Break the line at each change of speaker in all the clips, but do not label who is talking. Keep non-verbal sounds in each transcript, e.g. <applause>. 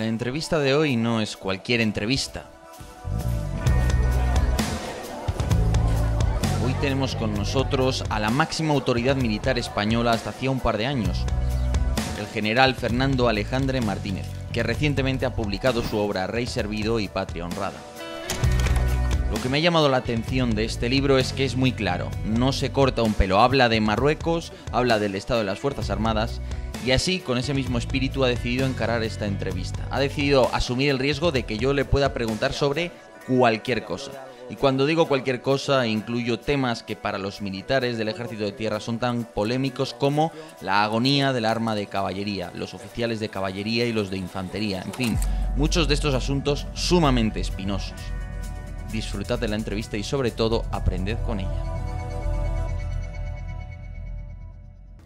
La entrevista de hoy no es cualquier entrevista. Hoy tenemos con nosotros a la máxima autoridad militar española hasta hacía un par de años, el general Fernando Alejandre Martínez, que recientemente ha publicado su obra Rey Servido y Patria Honrada. Lo que me ha llamado la atención de este libro es que es muy claro, no se corta un pelo, habla de Marruecos, habla del estado de las Fuerzas Armadas, y así, con ese mismo espíritu, ha decidido encarar esta entrevista. Ha decidido asumir el riesgo de que yo le pueda preguntar sobre cualquier cosa. Y cuando digo cualquier cosa, incluyo temas que para los militares del ejército de tierra son tan polémicos como la agonía del arma de caballería, los oficiales de caballería y los de infantería, en fin, muchos de estos asuntos sumamente espinosos. Disfrutad de la entrevista y sobre todo aprended con ella.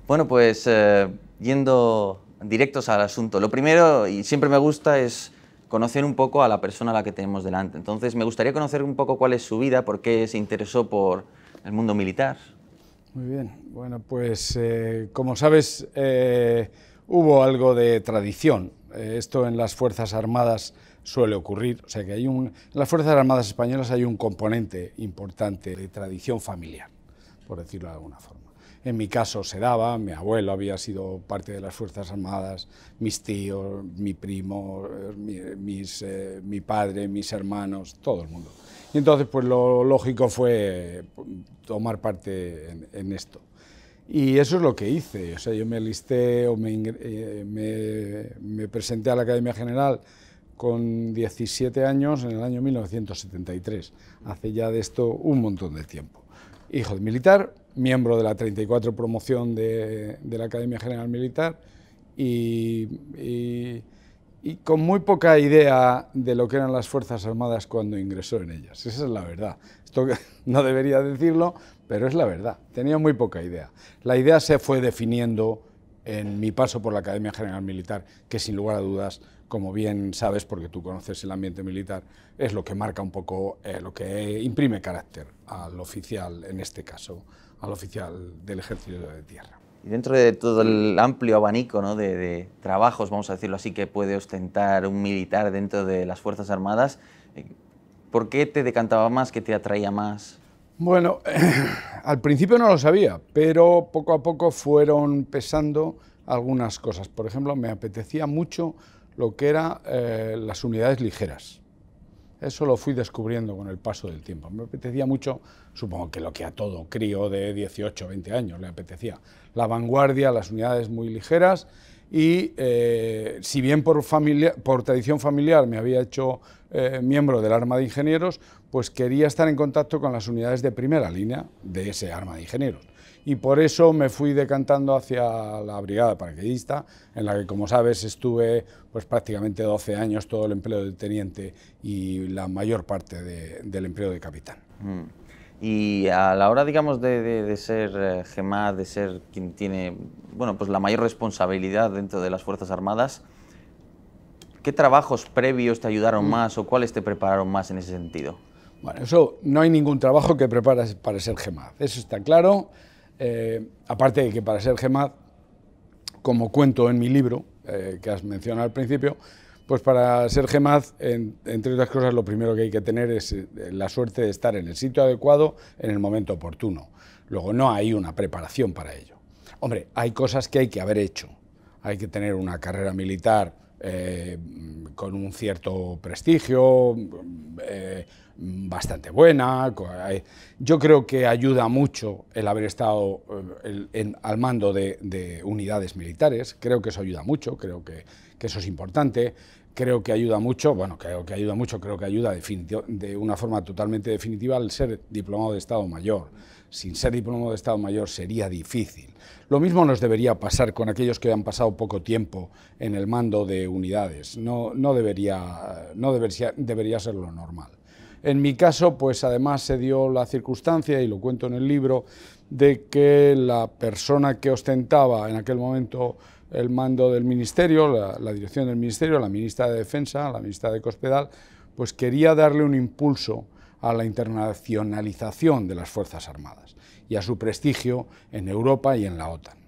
Bueno, pues eh, yendo directos al asunto. Lo primero, y siempre me gusta, es conocer un poco a la persona a la que tenemos delante. Entonces, me gustaría conocer un poco cuál es su vida, por qué se interesó por el mundo militar.
Muy bien. Bueno, pues eh, como sabes, eh, hubo algo de tradición. Eh, esto en las Fuerzas Armadas suele ocurrir. O sea que hay un, en las Fuerzas Armadas españolas hay un componente importante de tradición familiar, por decirlo de alguna forma. En mi caso se daba, mi abuelo había sido parte de las Fuerzas Armadas, mis tíos, mi primo, eh, mi, mis, eh, mi padre, mis hermanos, todo el mundo. Y entonces, pues lo lógico fue pues, tomar parte en, esto. Y eso es lo que hice. O sea, yo me listé o eh, me, presenté a la Academia General con 17 años en el año 1973. Hace ya de esto un montón de tiempo. Hijo de militar, miembro de la 34 promoción de, la Academia General Militar y, y, con muy poca idea de lo que eran las Fuerzas Armadas cuando ingresó en ellas. Esa es la verdad. Esto <laughs> no debería decirlo, pero es la verdad. Tenía muy poca idea. La idea se fue definiendo en mi paso por la Academia General Militar, que sin lugar a dudas, como bien sabes, porque tú conoces el ambiente militar, es lo que marca un poco, eh, lo que imprime carácter al oficial, en este caso, al oficial del ejército de tierra.
Y dentro de todo el amplio abanico de, trabajos, vamos a decirlo así, que puede ostentar un militar dentro de las Fuerzas Armadas, eh, ¿por qué te decantaba más, qué te atraía más?
Bueno, <clears throat> al principio no lo sabía, pero poco a poco fueron pesando algunas cosas. Por ejemplo, me apetecía mucho lo que eran eh, las unidades ligeras. Eso lo fui descubriendo con el paso del tiempo. Me apetecía mucho supongo que lo que a todo crío de 18 o 20 años le apetecía. La vanguardia, las unidades muy ligeras y eh, si bien por, tradición familiar me había hecho eh, miembro del arma de ingenieros, pues quería estar en contacto con las unidades de primera línea de ese arma de ingenieros. Y por eso me fui decantando hacia la brigada paracaidista, en la que, como sabes, estuve pues, prácticamente 12 años todo el empleo de teniente y la mayor parte del empleo de capitán.
Mm. Y a la hora, digamos, de, ser eh, GEMAD, de ser quien tiene, bueno, pues la mayor responsabilidad dentro de las Fuerzas Armadas, ¿qué trabajos previos te ayudaron mm. más o cuáles te prepararon más en ese
sentido? Bueno, eso no hay ningún trabajo que preparas para ser GEMAD, eso está claro. Eh, aparte de que para ser GEMAD, como cuento en mi libro, eh, que has mencionado al principio, pues para ser GEMAZ, entre otras cosas, lo primero que hay que tener es eh, la suerte de estar en el sitio adecuado en el momento oportuno. Luego no hay una preparación para ello. Hombre, hay cosas que hay que haber hecho. Hay que tener una carrera militar eh, con un cierto prestigio, eh, bastante buena. Yo creo que ayuda mucho el haber estado al mando de, de unidades militares. Creo que eso ayuda mucho. Creo que eso es importante, creo que ayuda mucho, bueno, creo que ayuda mucho, creo que ayuda de una forma totalmente definitiva al ser diplomado de Estado Mayor. Sin ser diplomado de Estado Mayor sería difícil. Lo mismo nos debería pasar con aquellos que han pasado poco tiempo en el mando de unidades. No, no, debería, no debería, debería ser lo normal. En mi caso, pues además se dio la circunstancia, y lo cuento en el libro, de que la persona que ostentaba en aquel momento el mando del Ministerio, la, dirección del Ministerio, la ministra de Defensa, la ministra de Cospedal, pues quería darle un impulso a la internacionalización de las Fuerzas Armadas y a su prestigio en Europa y en la OTAN.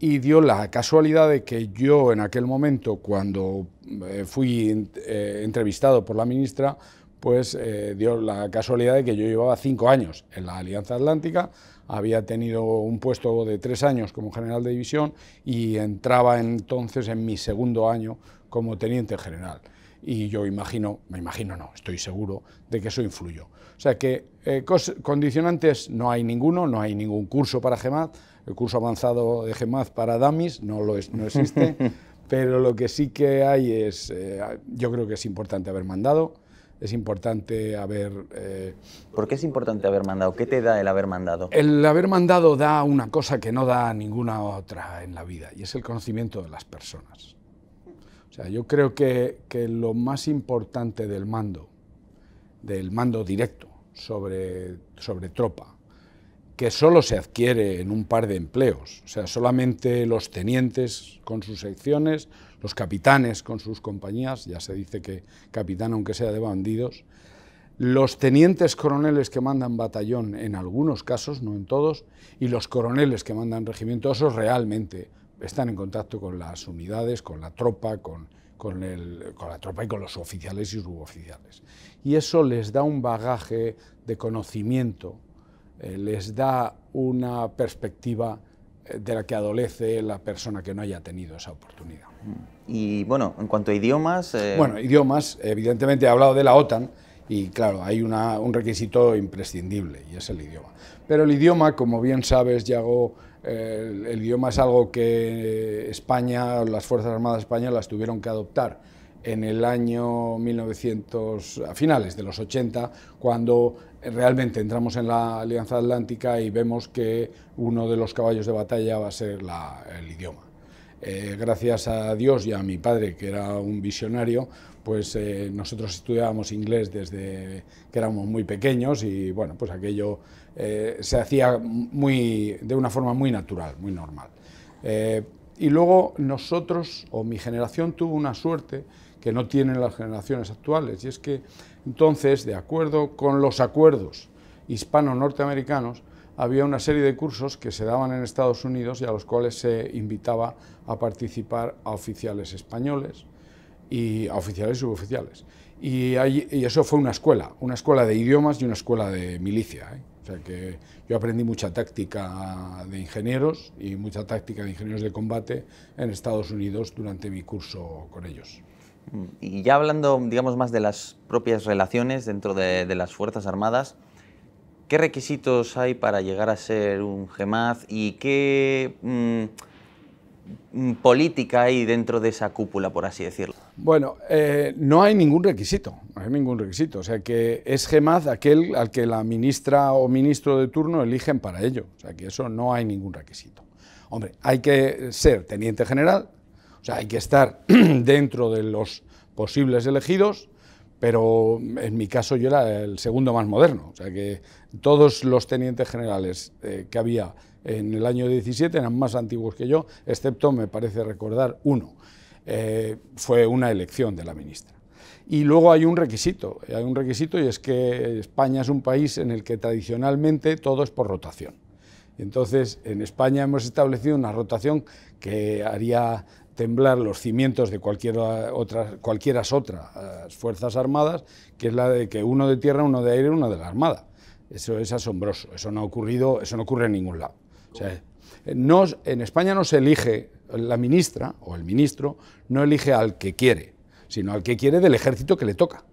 Y dio la casualidad de que yo en aquel momento, cuando eh, fui eh, entrevistado por la ministra, pues eh, dio la casualidad de que yo llevaba cinco años en la Alianza Atlántica, había tenido un puesto de tres años como general de división y entraba entonces en mi segundo año como teniente general. Y yo imagino, me imagino no, estoy seguro de que eso influyó. O sea que eh, condicionantes no hay ninguno, no hay ningún curso para GEMAD, el curso avanzado de GEMAD para DAMIS no, lo no existe, <laughs> pero lo que sí que hay es, eh, yo creo que es importante haber mandado, es importante haber... Eh, ¿Por qué es importante haber mandado? ¿Qué te da el haber mandado? El haber mandado da una cosa que no da ninguna otra en la vida, y es el conocimiento de las personas. O sea, yo creo que, lo más importante del mando, del mando directo sobre, sobre tropa, que solo se adquiere en un par de empleos, o sea, solamente los tenientes con sus secciones, los capitanes con sus compañías, ya se dice que capitán aunque sea de bandidos, los tenientes coroneles que mandan batallón en algunos casos, no en todos, y los coroneles que mandan regimiento, esos realmente están en contacto con las unidades, con la tropa, con, con, con, la tropa y con los oficiales y suboficiales. Y eso les da un bagaje de conocimiento, eh, les da una perspectiva de la que adolece la persona que no haya tenido esa oportunidad. Y bueno, en cuanto a idiomas... Eh, bueno, idiomas, evidentemente he hablado de la OTAN y claro, hay una, un requisito imprescindible y es el idioma. Pero el idioma, como bien sabes, Yago, eh, el, idioma es algo que España, las Fuerzas Armadas españolas tuvieron que adoptar en el año 1900, a finales de los 80, cuando realmente entramos en la Alianza Atlántica y vemos que uno de los caballos de batalla va a ser el idioma. Eh, gracias a Dios y a mi padre, que era un visionario, pues eh, nosotros estudiábamos inglés desde que éramos muy pequeños y bueno, pues aquello eh, se hacía muy, de una forma muy natural, muy normal. y luego nosotros, o mi generación, tuvo una suerte que no tienen las generaciones actuales. Y es que entonces, de acuerdo con los acuerdos hispano-norteamericanos, había una serie de cursos que se daban en Estados Unidos y a los cuales se invitaba a participar a oficiales españoles y a oficiales suboficiales. Y, eso fue una escuela, una escuela de idiomas y una escuela de milicia. ¿eh? O sea que yo aprendí mucha táctica de ingenieros y mucha táctica de ingenieros de combate en Estados Unidos durante mi curso con ellos.
Y ya hablando, digamos, más de las propias relaciones dentro de, las Fuerzas Armadas, ¿qué requisitos hay para llegar a ser un GEMAZ y qué mm, mm, política hay dentro de esa cúpula, por así decirlo?
Bueno, eh, no hay ningún requisito, no hay ningún requisito. O sea, que es GEMAZ aquel al que la ministra o ministro de turno eligen para ello. O sea, que eso no hay ningún requisito. Hombre, hay que ser teniente general, o sea, hay que estar <clears throat> dentro de los posibles elegidos, pero en mi caso yo era el segundo más moderno. O sea, que todos los tenientes generales eh, que había en el año 17 eran más antiguos que yo, excepto, me parece recordar, uno. Eh, fue una elección de la ministra. Y luego hay un requisito, eh, hay un requisito y es que España es un país en el que tradicionalmente todo es por rotación. Entonces, en España hemos establecido una rotación que haría temblar los cimientos de cualquier otra, cualquiera otras eh, Fuerzas Armadas, que es la de que uno de tierra, uno de aire, uno de la Armada. Eso es asombroso, eso no ha ocurrido, eso no ocurre en ningún lado. en España no se elige la ministra o el ministro, no elige al que quiere, sino al que quiere del ejército que le toca.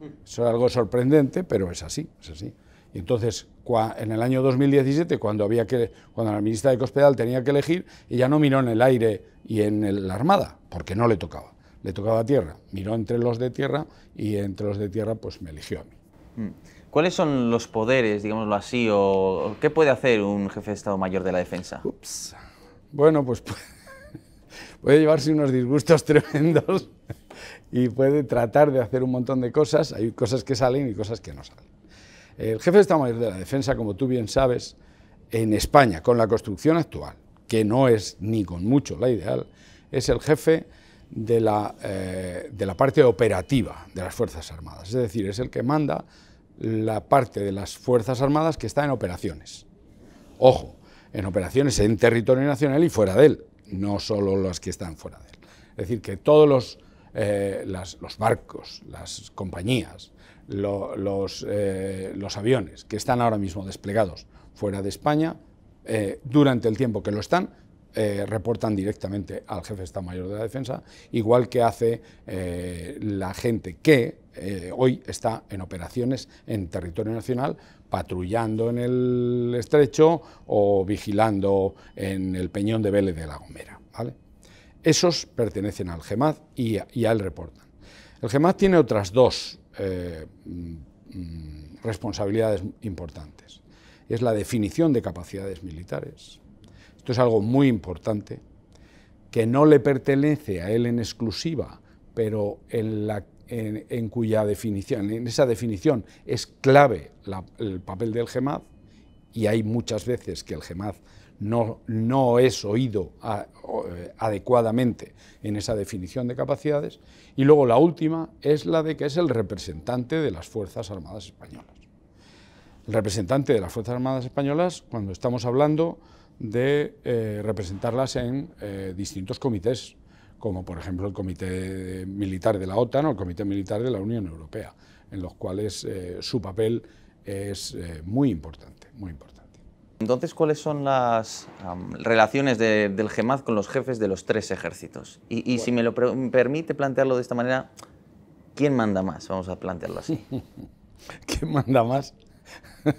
Eso es algo sorprendente, pero es así, es así. Y entonces, en el año 2017, cuando, había que, cuando la ministra de Cospedal tenía que elegir, ella no miró en el aire y en la Armada, porque no le tocaba, le tocaba tierra. Miró entre los de tierra y entre los de tierra pues me eligió a mí.
Mm. ¿Cuáles son los poderes, digámoslo así, o qué puede hacer un jefe de Estado Mayor de la Defensa? Ups.
Bueno, pues <laughs> puede llevarse unos disgustos <laughs> tremendos y puede tratar de hacer un montón de cosas. Hay cosas que salen y cosas que no salen. El jefe de Estado Mayor de la Defensa, como tú bien sabes, en España, con la construcción actual, que no es ni con mucho la ideal, es el jefe eh, de la, parte operativa de las Fuerzas Armadas. Es decir, es el que manda la parte de las Fuerzas Armadas que está en operaciones. Ojo, en operaciones en territorio nacional y fuera de él, no solo las que están fuera de él. Es decir, que todos los eh, barcos, las compañías, eh, los, aviones que están ahora mismo desplegados fuera de España, eh, durante el tiempo que lo están, eh, reportan directamente al jefe de Estado Mayor de la Defensa, igual que hace la gente que hoy está en operaciones en territorio nacional, patrullando en el estrecho o vigilando en el peñón de Vélez de la Gomera. Esos pertenecen al GEMAD y, y a él reportan. El GEMAD tiene otras dos eh, mm, mm, responsabilidades importantes. Es la definición de capacidades militares. Esto es algo muy importante que no le pertenece a él en exclusiva, pero en, la, en, cuya definición, en esa definición es clave el papel del GEMAD y hay muchas veces que el GEMAD no, no es oído eh, adecuadamente en esa definición de capacidades. Y luego la última es la de que es el representante de las Fuerzas Armadas Españolas. El representante de las Fuerzas Armadas Españolas, cuando estamos hablando de eh, representarlas en eh, distintos comités, como por ejemplo el Comité Militar de la OTAN o el Comité Militar de la Unión Europea, en los cuales su papel es muy importante, muy importante. Entonces, ¿cuáles son
las relaciones del GEMAZ con los jefes de los tres ejércitos? Y, si me lo permite plantearlo de esta manera, ¿quién manda más? Vamos a plantearlo
así. <laughs> ¿Quién manda más? <laughs>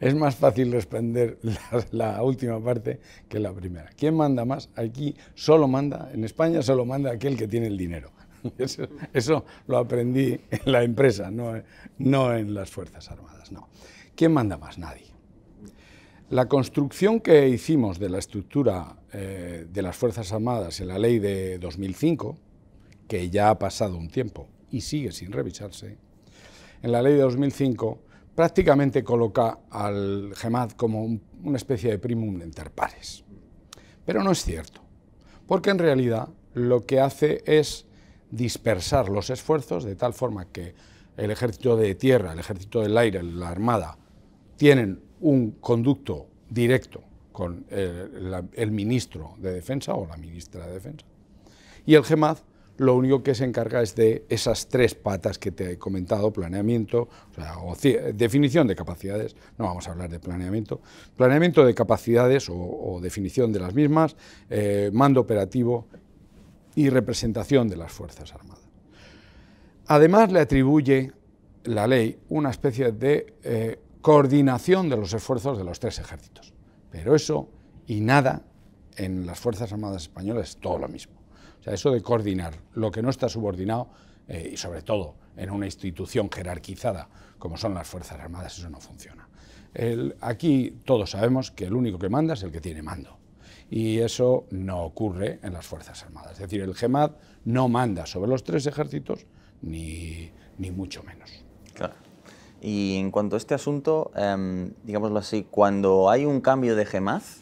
es más fácil responder la, última parte que la primera. ¿Quién manda más? Aquí solo manda, en España solo manda aquel que tiene el dinero. <laughs> Eso, lo aprendí en la empresa, no, en las Fuerzas Armadas, no. ¿Quién manda más? Nadie. La construcción que hicimos de la estructura eh, de las Fuerzas Armadas en la ley de 2005, que ya ha pasado un tiempo y sigue sin revisarse, en la ley de 2005 prácticamente coloca al GEMAD como una especie de primum inter pares. Pero no es cierto, porque en realidad lo que hace es dispersar los esfuerzos de tal forma que el ejército de tierra, el ejército del aire, la armada, tienen un conducto directo con el, ministro de Defensa o la ministra de Defensa. Y el GEMAZ lo único que se encarga es de esas tres patas que te he comentado, planeamiento, o, definición de capacidades, no vamos a hablar de planeamiento, planeamiento de capacidades o, definición de las mismas, eh, mando operativo y representación de las Fuerzas Armadas. Además le atribuye la ley una especie de eh, coordinación de los esfuerzos de los tres ejércitos. Pero eso y nada en las Fuerzas Armadas Españolas es todo lo mismo. O sea, eso de coordinar lo que no está subordinado eh, y sobre todo en una institución jerarquizada como son las Fuerzas Armadas, eso no funciona. aquí todos sabemos que el único que manda es el que tiene mando y eso no ocurre en las Fuerzas Armadas. Es decir, el GEMAD no manda sobre los tres ejércitos ni mucho menos.
Y en cuanto a este asunto, em, digámoslo así, cuando hay un cambio de GEMAZ,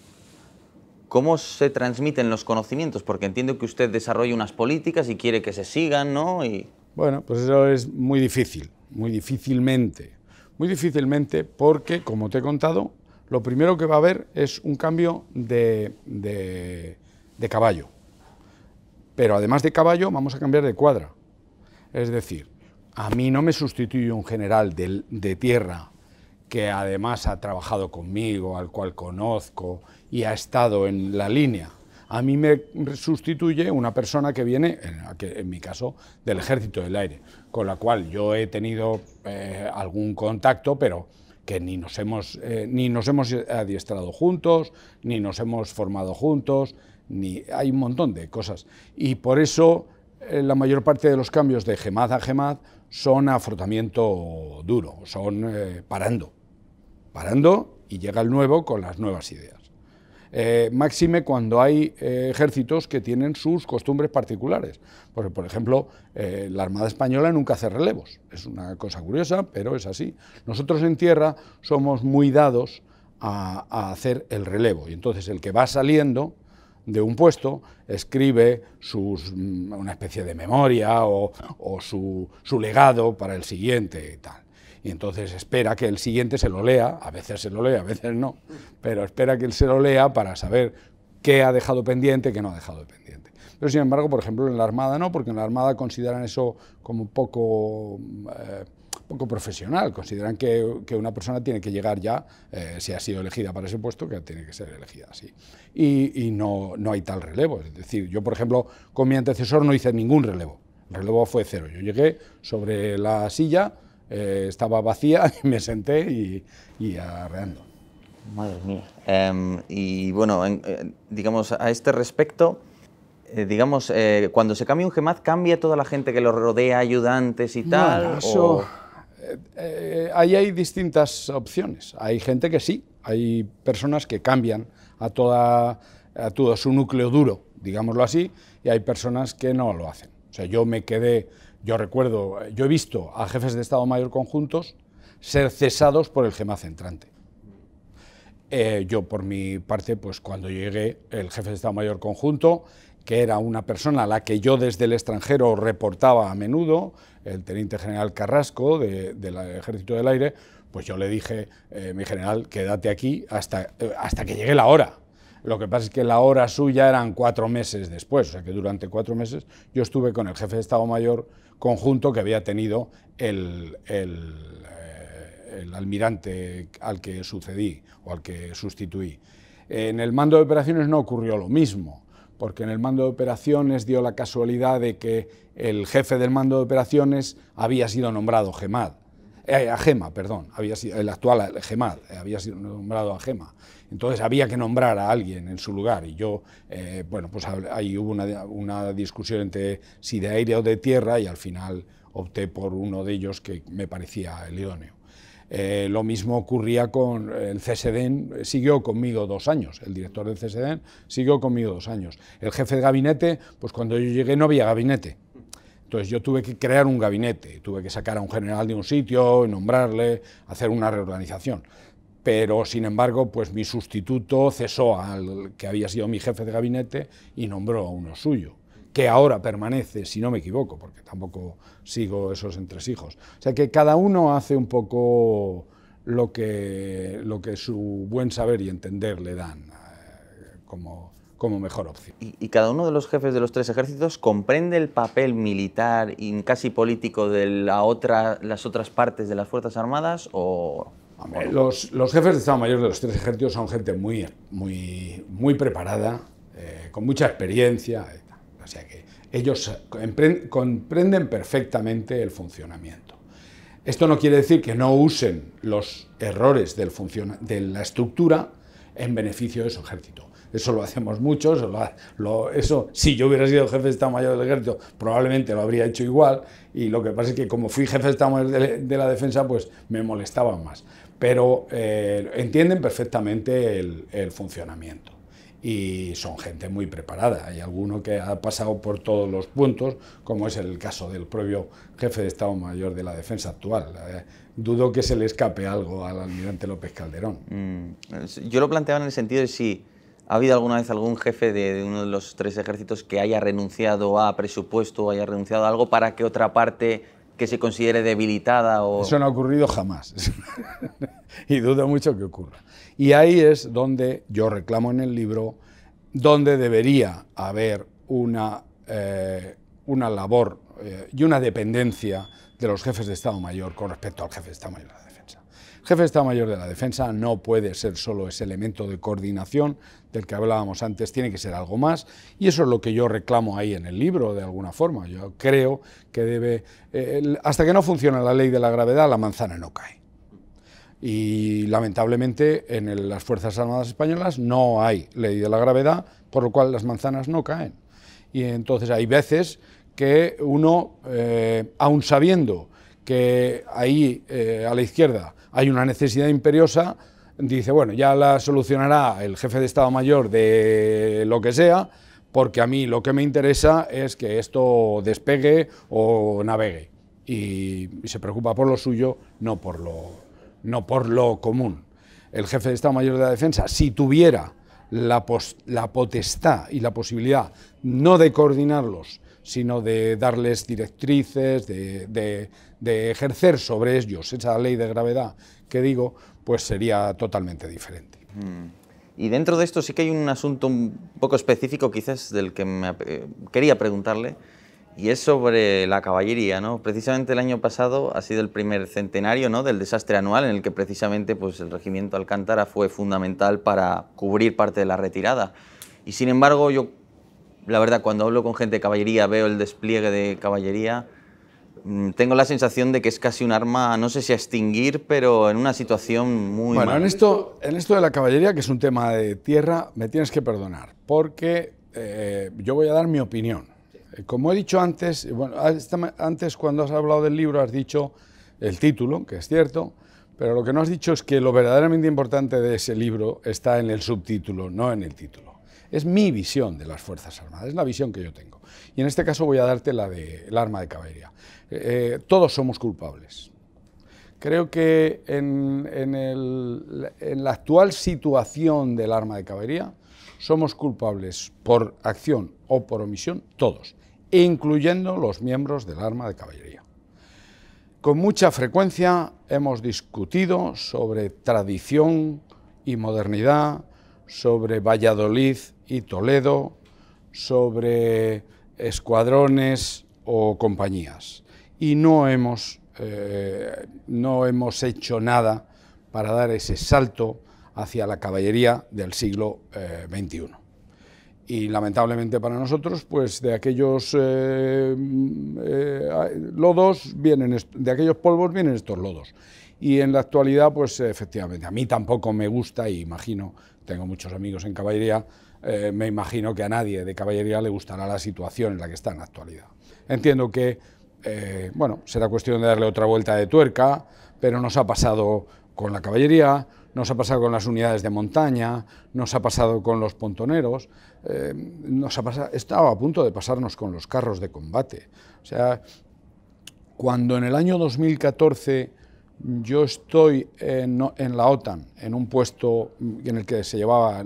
¿cómo se transmiten los conocimientos? Porque entiendo que usted desarrolla unas políticas y quiere que se sigan, ¿no? Y...
Bueno, pues eso es muy difícil, muy difícilmente. Muy difícilmente porque, como te he contado, lo primero que va a haber es un cambio de, de caballo. Pero además de caballo, vamos a cambiar de cuadra. Es decir, a mí no me sustituye un general de, tierra que además ha trabajado conmigo, al cual conozco y ha estado en la línea. A mí me sustituye una persona que viene, en mi caso, del Ejército del Aire, con la cual yo he tenido eh, algún contacto, pero que ni nos, hemos, eh, ni nos hemos adiestrado juntos, ni nos hemos formado juntos, ni hay un montón de cosas. Y por eso eh, la mayor parte de los cambios de GEMAD a GEMAD son afrotamiento duro, son eh, parando, parando y llega el nuevo con las nuevas ideas. Eh, máxime cuando hay eh, ejércitos que tienen sus costumbres particulares. por ejemplo, la Armada Española nunca hace relevos. Es una cosa curiosa, pero es así. Nosotros en tierra somos muy dados a hacer el relevo. Y entonces el que va saliendo de un puesto, escribe sus, mm, una especie de memoria o, o su, su, legado para el siguiente y tal. Y entonces espera que el siguiente se lo lea, a veces se lo lee, a veces no, pero espera que él se lo lea para saber qué ha dejado pendiente, qué no ha dejado pendiente. Pero sin embargo, por ejemplo, en la Armada no, porque en la Armada consideran eso como un poco... Eh, poco profesional. Consideran que, una persona tiene que llegar ya, eh, si ha sido elegida para ese puesto, que tiene que ser elegida así. Y, no, hay tal relevo. Es decir, yo, por ejemplo, con mi antecesor no hice ningún relevo. El relevo fue cero. Yo llegué sobre la silla, eh, estaba vacía, <laughs> y me senté y, y arreando. Madre mía.
Em, y bueno, eh, digamos, a este respecto, digamos, cuando se cambia un GEMAD,
¿cambia toda la gente que
lo rodea, ayudantes y tal? Eh,
eh, ahí hay distintas opciones. Hay gente que sí, hay personas que cambian a, toda, todo su núcleo duro, digámoslo así, y hay personas que no lo hacen. O sea, yo me quedé, yo recuerdo, yo he visto a jefes de Estado Mayor conjuntos ser cesados por el GEMA Centrante. Eh, yo, por mi parte, pues cuando llegué, el jefe de Estado Mayor conjunto que era una persona a la que yo desde el extranjero reportaba a menudo, el teniente general Carrasco del Ejército del Aire, pues yo le dije, eh, mi general, quédate aquí hasta, eh, hasta que llegue la hora. Lo que pasa es que la hora suya eran cuatro meses después, o sea que durante cuatro meses yo estuve con el jefe de Estado Mayor conjunto que había tenido el, el eh, almirante al que sucedí o al que sustituí. En el mando de operaciones no ocurrió lo mismo porque en el mando de operaciones dio la casualidad de que el jefe del mando de operaciones había sido nombrado Gemad, a Gema, eh, perdón, había sido, el actual Gemad, eh, había sido nombrado a Gema. Entonces había que nombrar a alguien en su lugar y yo, eh, bueno, pues ahí hubo una, una, discusión entre si de aire o de tierra y al final opté por uno de ellos que me parecía el idóneo. Eh, lo mismo ocurría con el CSDN, eh, siguió conmigo dos años, el director del CSDN siguió conmigo dos años. El jefe de gabinete, pues cuando yo llegué no había gabinete. Entonces yo tuve que crear un gabinete, tuve que sacar a un general de un sitio, nombrarle, hacer una reorganización. Pero sin embargo, pues mi sustituto cesó al que había sido mi jefe de gabinete y nombró a uno suyo que ahora permanece, si no me equivoco, porque tampoco sigo esos entresijos. O sea que cada uno hace un poco lo que, lo que su buen saber y entender le dan eh, como, como mejor opción. Y, cada uno de los jefes de los tres ejércitos comprende el
papel militar y casi político de la otra, las otras partes de las Fuerzas Armadas
o... los, jefes de Estado Mayor de los tres ejércitos son gente muy, muy, muy preparada, eh, con mucha experiencia. Eh, o sea que ellos comprenden perfectamente el funcionamiento. Esto no quiere decir que no usen los errores de la estructura en beneficio de su ejército. Eso lo hacemos muchos, si yo hubiera sido jefe de Estado Mayor del Ejército probablemente lo habría hecho igual y lo que pasa es que como fui jefe de Estado Mayor de, la Defensa pues me molestaban más. Pero eh, entienden perfectamente el funcionamiento y son gente muy preparada. Hay alguno que ha pasado por todos los puntos, como es el caso del propio jefe de Estado Mayor de la Defensa actual. ¿eh? dudo que se le escape algo al almirante López Calderón. Mm, yo lo planteaba en el sentido de si
ha habido alguna vez algún jefe de, uno de los tres ejércitos que haya renunciado a presupuesto haya renunciado a algo para que otra parte que se considere debilitada o... Eso
no ha ocurrido jamás. <laughs> y dudo mucho que ocurra. Y ahí es donde yo reclamo en el libro, donde debería haber una, eh, una labor eh, y una dependencia de los jefes de Estado Mayor con respecto al jefe de Estado Mayor jefe de Estado Mayor de la Defensa no puede ser solo ese elemento de coordinación del que hablábamos antes, tiene que ser algo más, y eso es lo que yo reclamo ahí en el libro, de alguna forma. Yo creo que debe, eh, hasta que no funciona la ley de la gravedad, la manzana no cae. Y lamentablemente en las Fuerzas Armadas Españolas no hay ley de la gravedad, por lo cual las manzanas no caen. Y entonces hay veces que uno, aún eh, aun sabiendo que ahí eh, a la izquierda hay una necesidad imperiosa, dice, bueno, ya la solucionará el jefe de Estado Mayor de lo que sea, porque a mí lo que me interesa es que esto despegue o navegue. Y, se preocupa por lo suyo, no por lo, no por lo común. El jefe de Estado Mayor de la Defensa, si tuviera la potestad y la posibilidad no de coordinarlos, sino de darles directrices, de, ejercer sobre ellos esa ley de gravedad que digo, pues sería totalmente diferente. Mm. Y dentro de esto sí que
hay un asunto un poco específico quizás del que me eh, quería preguntarle, y es sobre la caballería, ¿no? Precisamente el año pasado ha sido el primer centenario, ¿no? Del desastre anual en el que precisamente, pues, el regimiento Alcántara fue fundamental para cubrir parte de la retirada. Y sin embargo, yo la verdad, cuando hablo con gente de caballería, veo el despliegue de caballería, mm, tengo la sensación de que es casi un arma, no sé si a extinguir, pero en una situación muy... Bueno, En,
esto, en esto de la caballería, que es un tema de tierra, me tienes que perdonar, porque eh, yo voy a dar mi opinión. Eh, como he dicho antes, bueno, antes cuando has hablado del libro has dicho el título, que es cierto, pero lo que no has dicho es que lo verdaderamente importante de ese libro está en el subtítulo, no en el título. Es mi visión de las Fuerzas Armadas, es la visión que yo tengo. Y en este caso voy a darte la del arma de caballería. Eh, eh, todos somos culpables. Creo que en, en la actual situación del arma de caballería somos culpables por acción o por omisión todos, incluyendo los miembros del arma de caballería. Con mucha frecuencia hemos discutido sobre tradición y modernidad sobre Valladolid y Toledo, sobre escuadrones o compañías. Y no hemos, eh, no hemos hecho nada para dar ese salto hacia la caballería del siglo XXI. Eh, y lamentablemente para nosotros, pues de aquellos eh, mm, lodos vienen, de aquellos polvos vienen estos lodos. Y en la actualidad, pues efectivamente, a mí tampoco me gusta, y imagino tengo muchos amigos en caballería, eh, me imagino que a nadie de caballería le gustará la situación en la que está en la actualidad. Entiendo que, eh, bueno, será cuestión de darle otra vuelta de tuerca, pero nos ha pasado con la caballería, nos ha pasado con las unidades de montaña, nos ha pasado con los pontoneros, eh, nos ha pasado, estaba a punto de pasarnos con los carros de combate. O sea, cuando en el año 2014 yo estoy en, la OTAN, en un puesto en el que se llevaba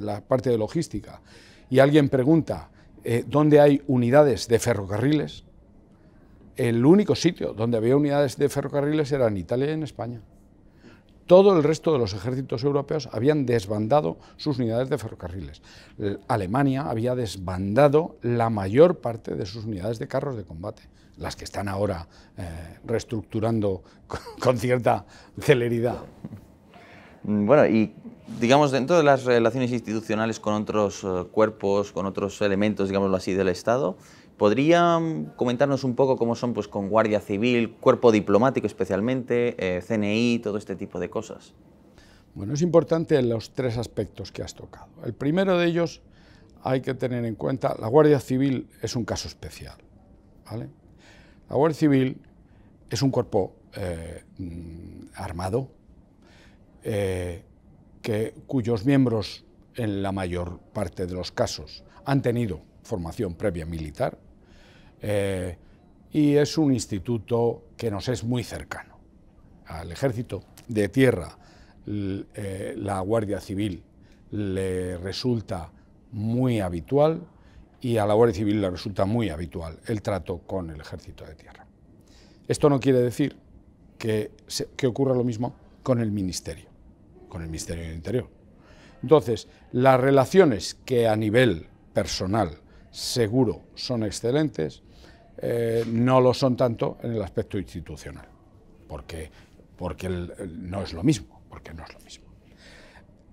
la parte de logística, y alguien pregunta, eh, ¿dónde hay unidades de ferrocarriles? El único sitio donde había unidades de ferrocarriles era en Italia y en España. Todo el resto de los ejércitos europeos habían desbandado sus unidades de ferrocarriles. Alemania había desbandado la mayor parte de sus unidades de carros de combate las que están ahora eh, reestructurando <laughs> con, cierta celeridad.
Mm, bueno, y digamos, dentro de las relaciones institucionales con otros eh, cuerpos, con otros elementos, digámoslo así, del Estado, ¿podrían mm, comentarnos un poco cómo son pues, con Guardia Civil, Cuerpo Diplomático especialmente, eh, CNI, todo este tipo de cosas?
Bueno, es importante los tres aspectos que has tocado. El primero de ellos hay que tener en cuenta, la Guardia Civil es un caso especial, ¿vale? La Guardia Civil es un cuerpo eh, mm, armado eh, que, cuyos miembros en la mayor parte de los casos han tenido formación previa militar eh, y es un instituto que nos es muy cercano. Al ejército de tierra, la Guardia Civil le resulta muy habitual, y a la Guardia Civil le resulta muy habitual el trato con el ejército de tierra. Esto no quiere decir que, ocurra lo mismo con el Ministerio, con el Ministerio del Interior. Entonces, las relaciones que a nivel personal seguro son excelentes, eh, no lo son tanto en el aspecto institucional, porque, porque no es lo mismo, porque no es lo mismo.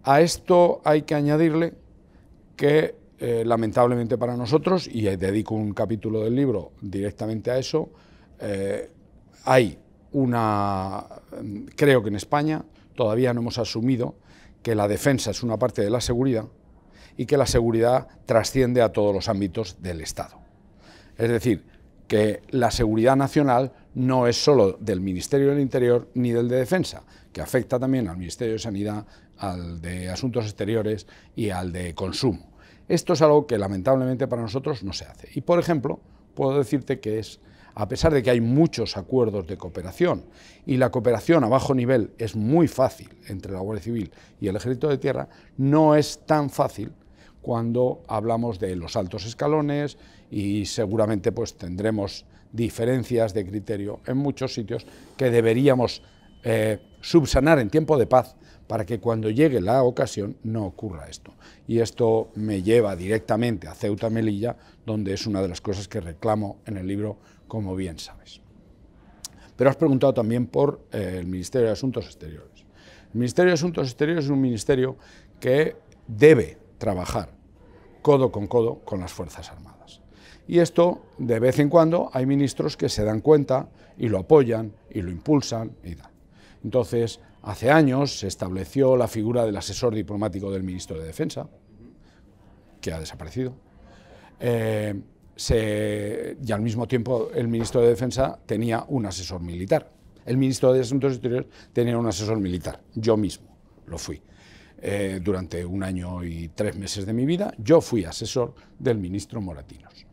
A esto hay que añadirle que eh, lamentablemente para nosotros, y dedico un capítulo del libro directamente a eso, eh, hay una, creo que en España todavía no hemos asumido que la defensa es una parte de la seguridad y que la seguridad trasciende a todos los ámbitos del Estado. Es decir, que la seguridad nacional no es solo del Ministerio del Interior ni del de Defensa, que afecta también al Ministerio de Sanidad, al de Asuntos Exteriores y al de Consumo. Esto es algo que lamentablemente para nosotros no se hace. Y por ejemplo, puedo decirte que es, a pesar de que hay muchos acuerdos de cooperación y la cooperación a bajo nivel es muy fácil entre la Guardia Civil y el Ejército de Tierra, no es tan fácil cuando hablamos de los altos escalones y seguramente pues tendremos diferencias de criterio en muchos sitios que deberíamos eh, subsanar en tiempo de paz para que cuando llegue la ocasión no ocurra esto y esto me lleva directamente a Ceuta Melilla, donde es una de las cosas que reclamo en el libro, como bien sabes. Pero has preguntado también por eh, el Ministerio de Asuntos Exteriores. El Ministerio de Asuntos Exteriores es un ministerio que debe trabajar codo con codo con las Fuerzas Armadas. Y esto, de vez en cuando, hay ministros que se dan cuenta y lo apoyan y lo impulsan y tal. Entonces, Hace años se estableció la figura del asesor diplomático del ministro de Defensa, que ha desaparecido. Eh, y al mismo tiempo el ministro de Defensa tenía un asesor militar. El ministro de Asuntos Exteriores tenía un asesor militar. Yo mismo lo fui. Eh, durante un año y tres meses de mi vida, yo fui asesor del ministro Moratinos.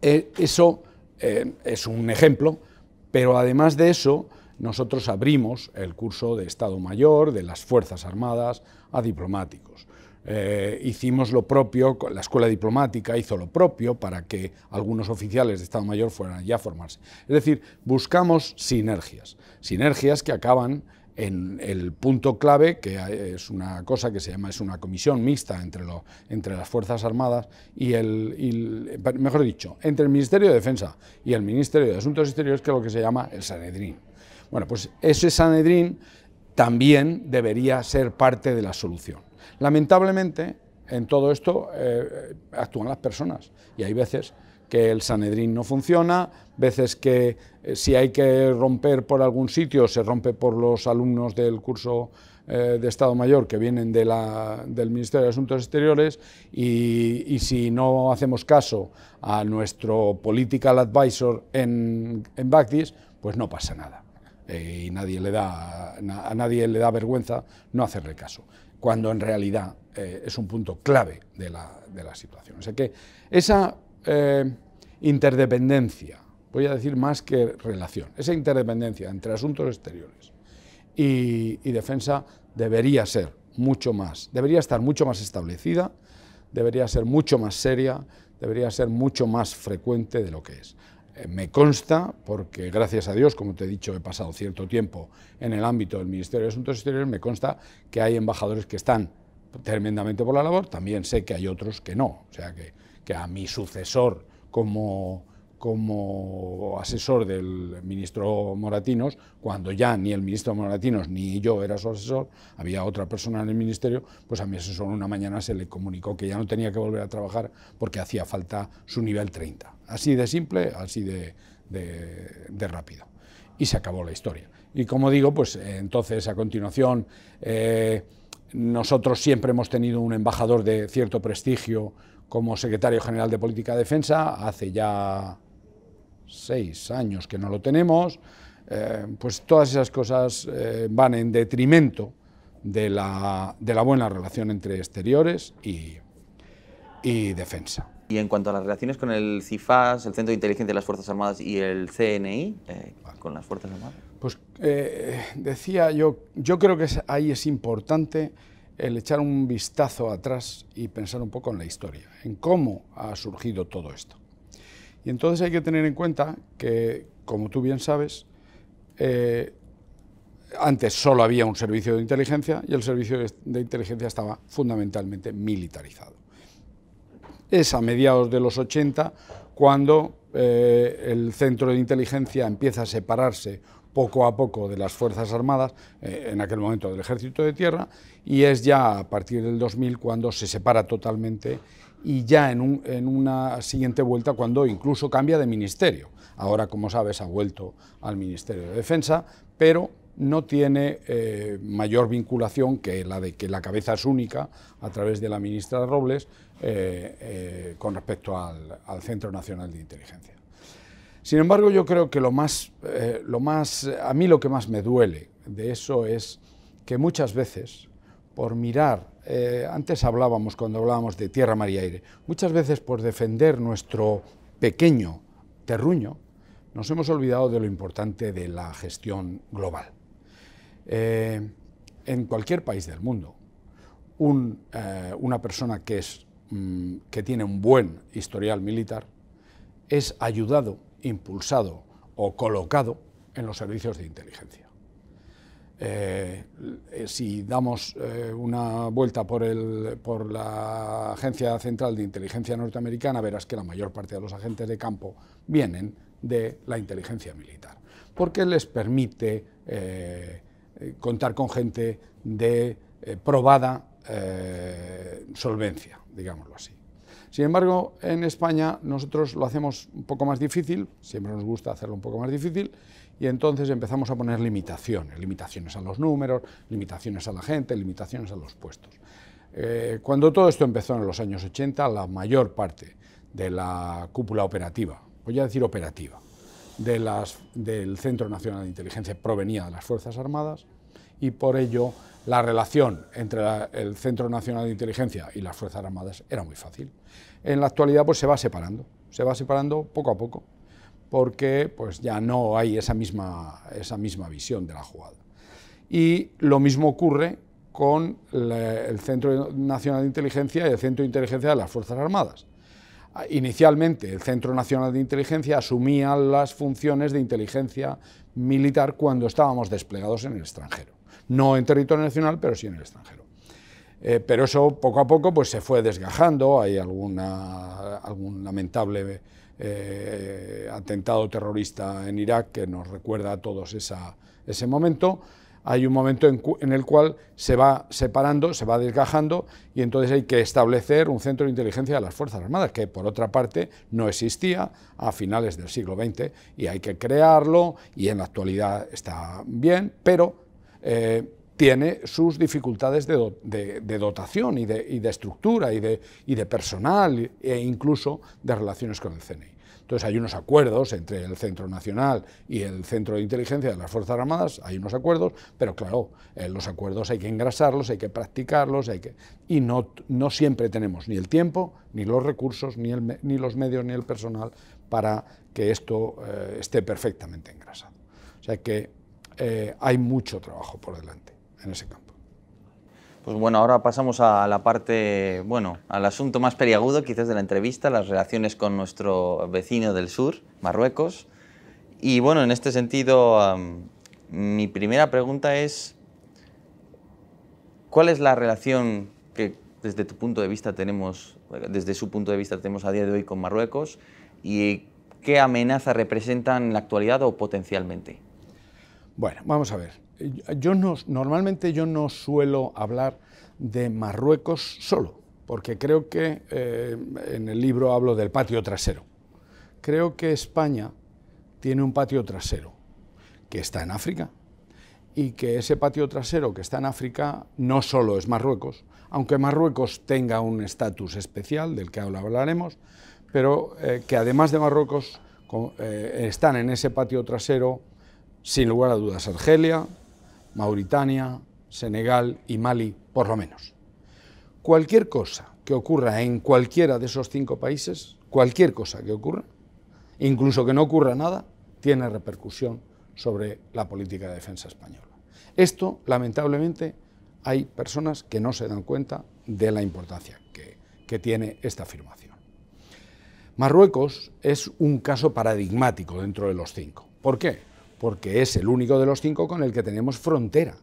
Eh, eso es un ejemplo, pero además de eso, nosotros abrimos el curso de Estado Mayor, de las Fuerzas Armadas, a diplomáticos. Eh, hicimos lo propio, la escuela diplomática hizo lo propio para que algunos oficiales de Estado Mayor fueran allá a formarse. Es decir, buscamos sinergias, sinergias que acaban en el punto clave, que eh, es una cosa que se llama, es una comisión mixta entre, entre las Fuerzas Armadas y el, mejor dicho, entre el Ministerio de Defensa y el Ministerio de Asuntos Exteriores, que es lo que se llama el Sanedrín. Bueno, pues ese Sanedrín también debería ser parte de la solución. Lamentablemente, en todo esto eh, actúan las personas y hay veces que el Sanedrín no funciona, veces que eh, si hay que romper por algún sitio se rompe por los alumnos del curso eh, de Estado Mayor que vienen de del Ministerio de Asuntos Exteriores y, si no hacemos caso a nuestro political advisor en, en Bactis, pues no pasa nada. Eh, y nadie le, da, a nadie le da vergüenza no hacerle caso, cuando en realidad eh, es un punto clave de la, situación. O sea que esa eh, interdependencia, voy a decir más que relación, esa interdependencia entre asuntos exteriores y defensa debería ser mucho más, debería estar mucho más establecida, debería ser mucho más seria, debería ser mucho más frecuente de lo que es. Me consta, porque gracias a Dios, como te he dicho, he pasado cierto tiempo en el ámbito del Ministerio de Asuntos Exteriores, me consta que hay embajadores que están tremendamente por la labor, también sé que hay otros que no, o sea que, a mi sucesor como, como asesor del ministro Moratinos, cuando ya ni el ministro Moratinos ni yo era su asesor, había otra persona en el ministerio, pues a mi asesor una mañana se le comunicó que ya no tenía que volver a trabajar porque hacía falta su nivel 30. Así de simple, así de, rápido. Y se acabó la historia. Y como digo, pues entonces a continuación eh, nosotros siempre hemos tenido un embajador de cierto prestigio como secretario general de Política de Defensa, hace ya seis años que no lo tenemos, eh, pues todas esas cosas eh, van en detrimento de la, buena relación entre exteriores y defensa. Y en cuanto a las relaciones con el CIFAS, el Centro de Inteligencia
de las Fuerzas Armadas y el CNI, eh, con las Fuerzas Armadas.
Pues eh, decía yo, yo creo que ahí es importante el echar un vistazo atrás y pensar un poco en la historia, en cómo ha surgido todo esto. Y entonces hay que tener en cuenta que, como tú bien sabes, eh, antes solo había un servicio de inteligencia y el servicio de inteligencia estaba fundamentalmente militarizado es a mediados de los 80 cuando eh, el centro de inteligencia empieza a separarse poco a poco de las Fuerzas Armadas, eh, en aquel momento del Ejército de Tierra, y es ya a partir del 2000 cuando se separa totalmente y ya en, una siguiente vuelta cuando incluso cambia de ministerio. Ahora, como sabes, ha vuelto al Ministerio de Defensa, pero no tiene eh, mayor vinculación que la de que la cabeza es única a través de la ministra Robles eh, eh, con respecto al, Centro Nacional de Inteligencia. Sin embargo, yo creo que lo más, eh, lo más, a mí lo que más me duele de eso es que muchas veces, por mirar, antes hablábamos cuando hablábamos de tierra, mar y aire, muchas veces por defender nuestro pequeño terruño, nos hemos olvidado de lo importante de la gestión global. en cualquier país del mundo, una persona que es Mm, que tiene un buen historial militar, es ayudado, impulsado o colocado en los servicios de inteligencia. Eh, si damos eh, una vuelta por, por la Agencia Central de Inteligencia Norteamericana, verás que la mayor parte de los agentes de campo vienen de la inteligencia militar, porque les permite eh, contar con gente de probada eh, solvencia, digámoslo así. Sin embargo, en España nosotros lo hacemos un poco más difícil, siempre nos gusta hacerlo un poco más difícil, y entonces empezamos a poner limitaciones, limitaciones a los números, limitaciones a la gente, limitaciones a los puestos. Eh, cuando todo esto empezó en los años 80, la mayor parte de la cúpula operativa, voy a decir operativa, del Centro Nacional de Inteligencia provenía de las Fuerzas Armadas y por ello la relación entre el Centro Nacional de Inteligencia y las Fuerzas Armadas era muy fácil. En la actualidad pues se va separando, se va separando poco a poco, porque pues ya no hay esa misma, esa misma visión de la jugada. Y lo mismo ocurre con el Centro Nacional de Inteligencia y el Centro de Inteligencia de las Fuerzas Armadas. Inicialmente, el Centro Nacional de Inteligencia asumía las funciones de inteligencia militar cuando estábamos desplegados en el extranjero no en territorio nacional, pero sí en el extranjero. Eh, pero eso poco a poco pues, se fue desgajando, hay algún lamentable eh, atentado terrorista en Irak que nos recuerda a todos ese momento. Hay un momento en, en, el cual se va separando, se va desgajando y entonces hay que establecer un centro de inteligencia de las Fuerzas Armadas, que por otra parte no existía a finales del siglo XX y hay que crearlo y en la actualidad está bien, pero eh, tiene sus dificultades de, dotación y de, y de estructura y, de, personal e incluso de relaciones con el CNI. Entonces hay unos acuerdos entre el Centro Nacional y el Centro de Inteligencia de las Fuerzas Armadas, hay unos acuerdos, pero claro, eh, los acuerdos hay que engrasarlos, hay que practicarlos, hay que... y no, no siempre tenemos ni el tiempo, ni los recursos, ni, ni los medios, ni el personal para que esto eh, esté perfectamente engrasado. O sea que eh, hay mucho trabajo por delante
en ese campo. Pues bueno, ahora pasamos a la parte, bueno, al asunto más periagudo quizás de la entrevista, las relaciones con nuestro vecino del sur, Marruecos. Y bueno, en este sentido, mi primera pregunta es, ¿cuál es la relación que desde tu punto de vista tenemos, desde su punto de vista tenemos a día de hoy con Marruecos y qué amenaza representan en la actualidad o potencialmente?
Bueno, vamos a ver. Yo normalmente yo no suelo hablar de Marruecos solo, porque creo que eh, en el libro hablo del patio trasero. Creo que España tiene un patio trasero que está en África y que ese patio trasero que está en África no solo es Marruecos, aunque Marruecos tenga un estatus especial del que ahora hablaremos, pero eh, que además de Marruecos eh, están en ese patio trasero sin lugar a dudas Argelia, Mauritania, Senegal y Mali, por lo menos. Cualquier cosa que ocurra en cualquiera de esos cinco países, cualquier cosa que ocurra, incluso que no ocurra nada, tiene repercusión sobre la política de defensa española. Esto, lamentablemente, hay personas que no se dan cuenta de la importancia que, tiene esta afirmación. Marruecos es un caso paradigmático dentro de los cinco. ¿Por qué? porque es el único de los cinco con el que tenemos frontera.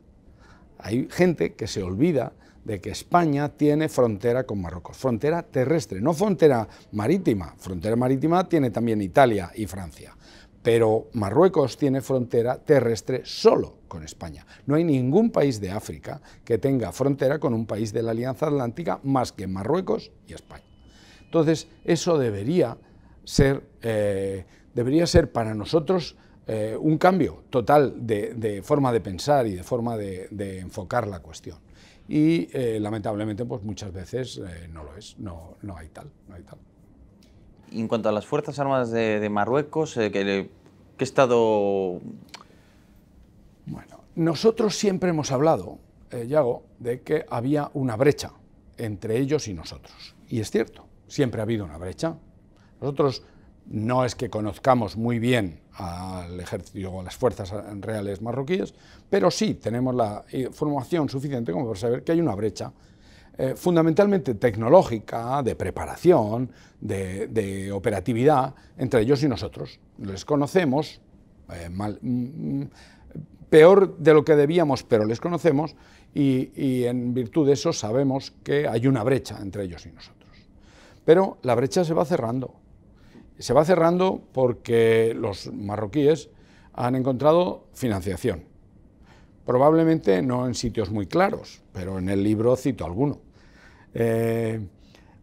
Hay gente que se olvida de que España tiene frontera con Marruecos, frontera terrestre, no frontera marítima. Frontera marítima tiene también Italia y Francia, pero Marruecos tiene frontera terrestre solo con España. No hay ningún país de África que tenga frontera con un país de la Alianza Atlántica más que Marruecos y España. Entonces, eso debería ser, eh, debería ser para nosotros eh, un cambio total de, forma de pensar y de forma de, enfocar la cuestión. Y eh, lamentablemente, pues muchas veces eh, no lo es, no, hay tal, no hay tal.
en cuanto a las Fuerzas Armadas de, Marruecos, ¿qué, ¿qué estado...?
Bueno, nosotros siempre hemos hablado, Yago, de que había una brecha entre ellos y nosotros. Y es cierto, siempre ha habido una brecha. Nosotros no es que conozcamos muy bien al ejército o a las fuerzas reales marroquíes, pero sí tenemos la información eh, suficiente como para saber que hay una brecha eh, fundamentalmente tecnológica, de preparación, de, operatividad entre ellos y nosotros. Les conocemos, eh, mal, mm, mm, peor de lo que debíamos, pero les conocemos y en virtud de eso sabemos que hay una brecha entre ellos y nosotros. Pero la brecha se va cerrando se va cerrando porque los marroquíes han encontrado financiación. Probablemente no en sitios muy claros, pero en el libro cito alguno. Eh,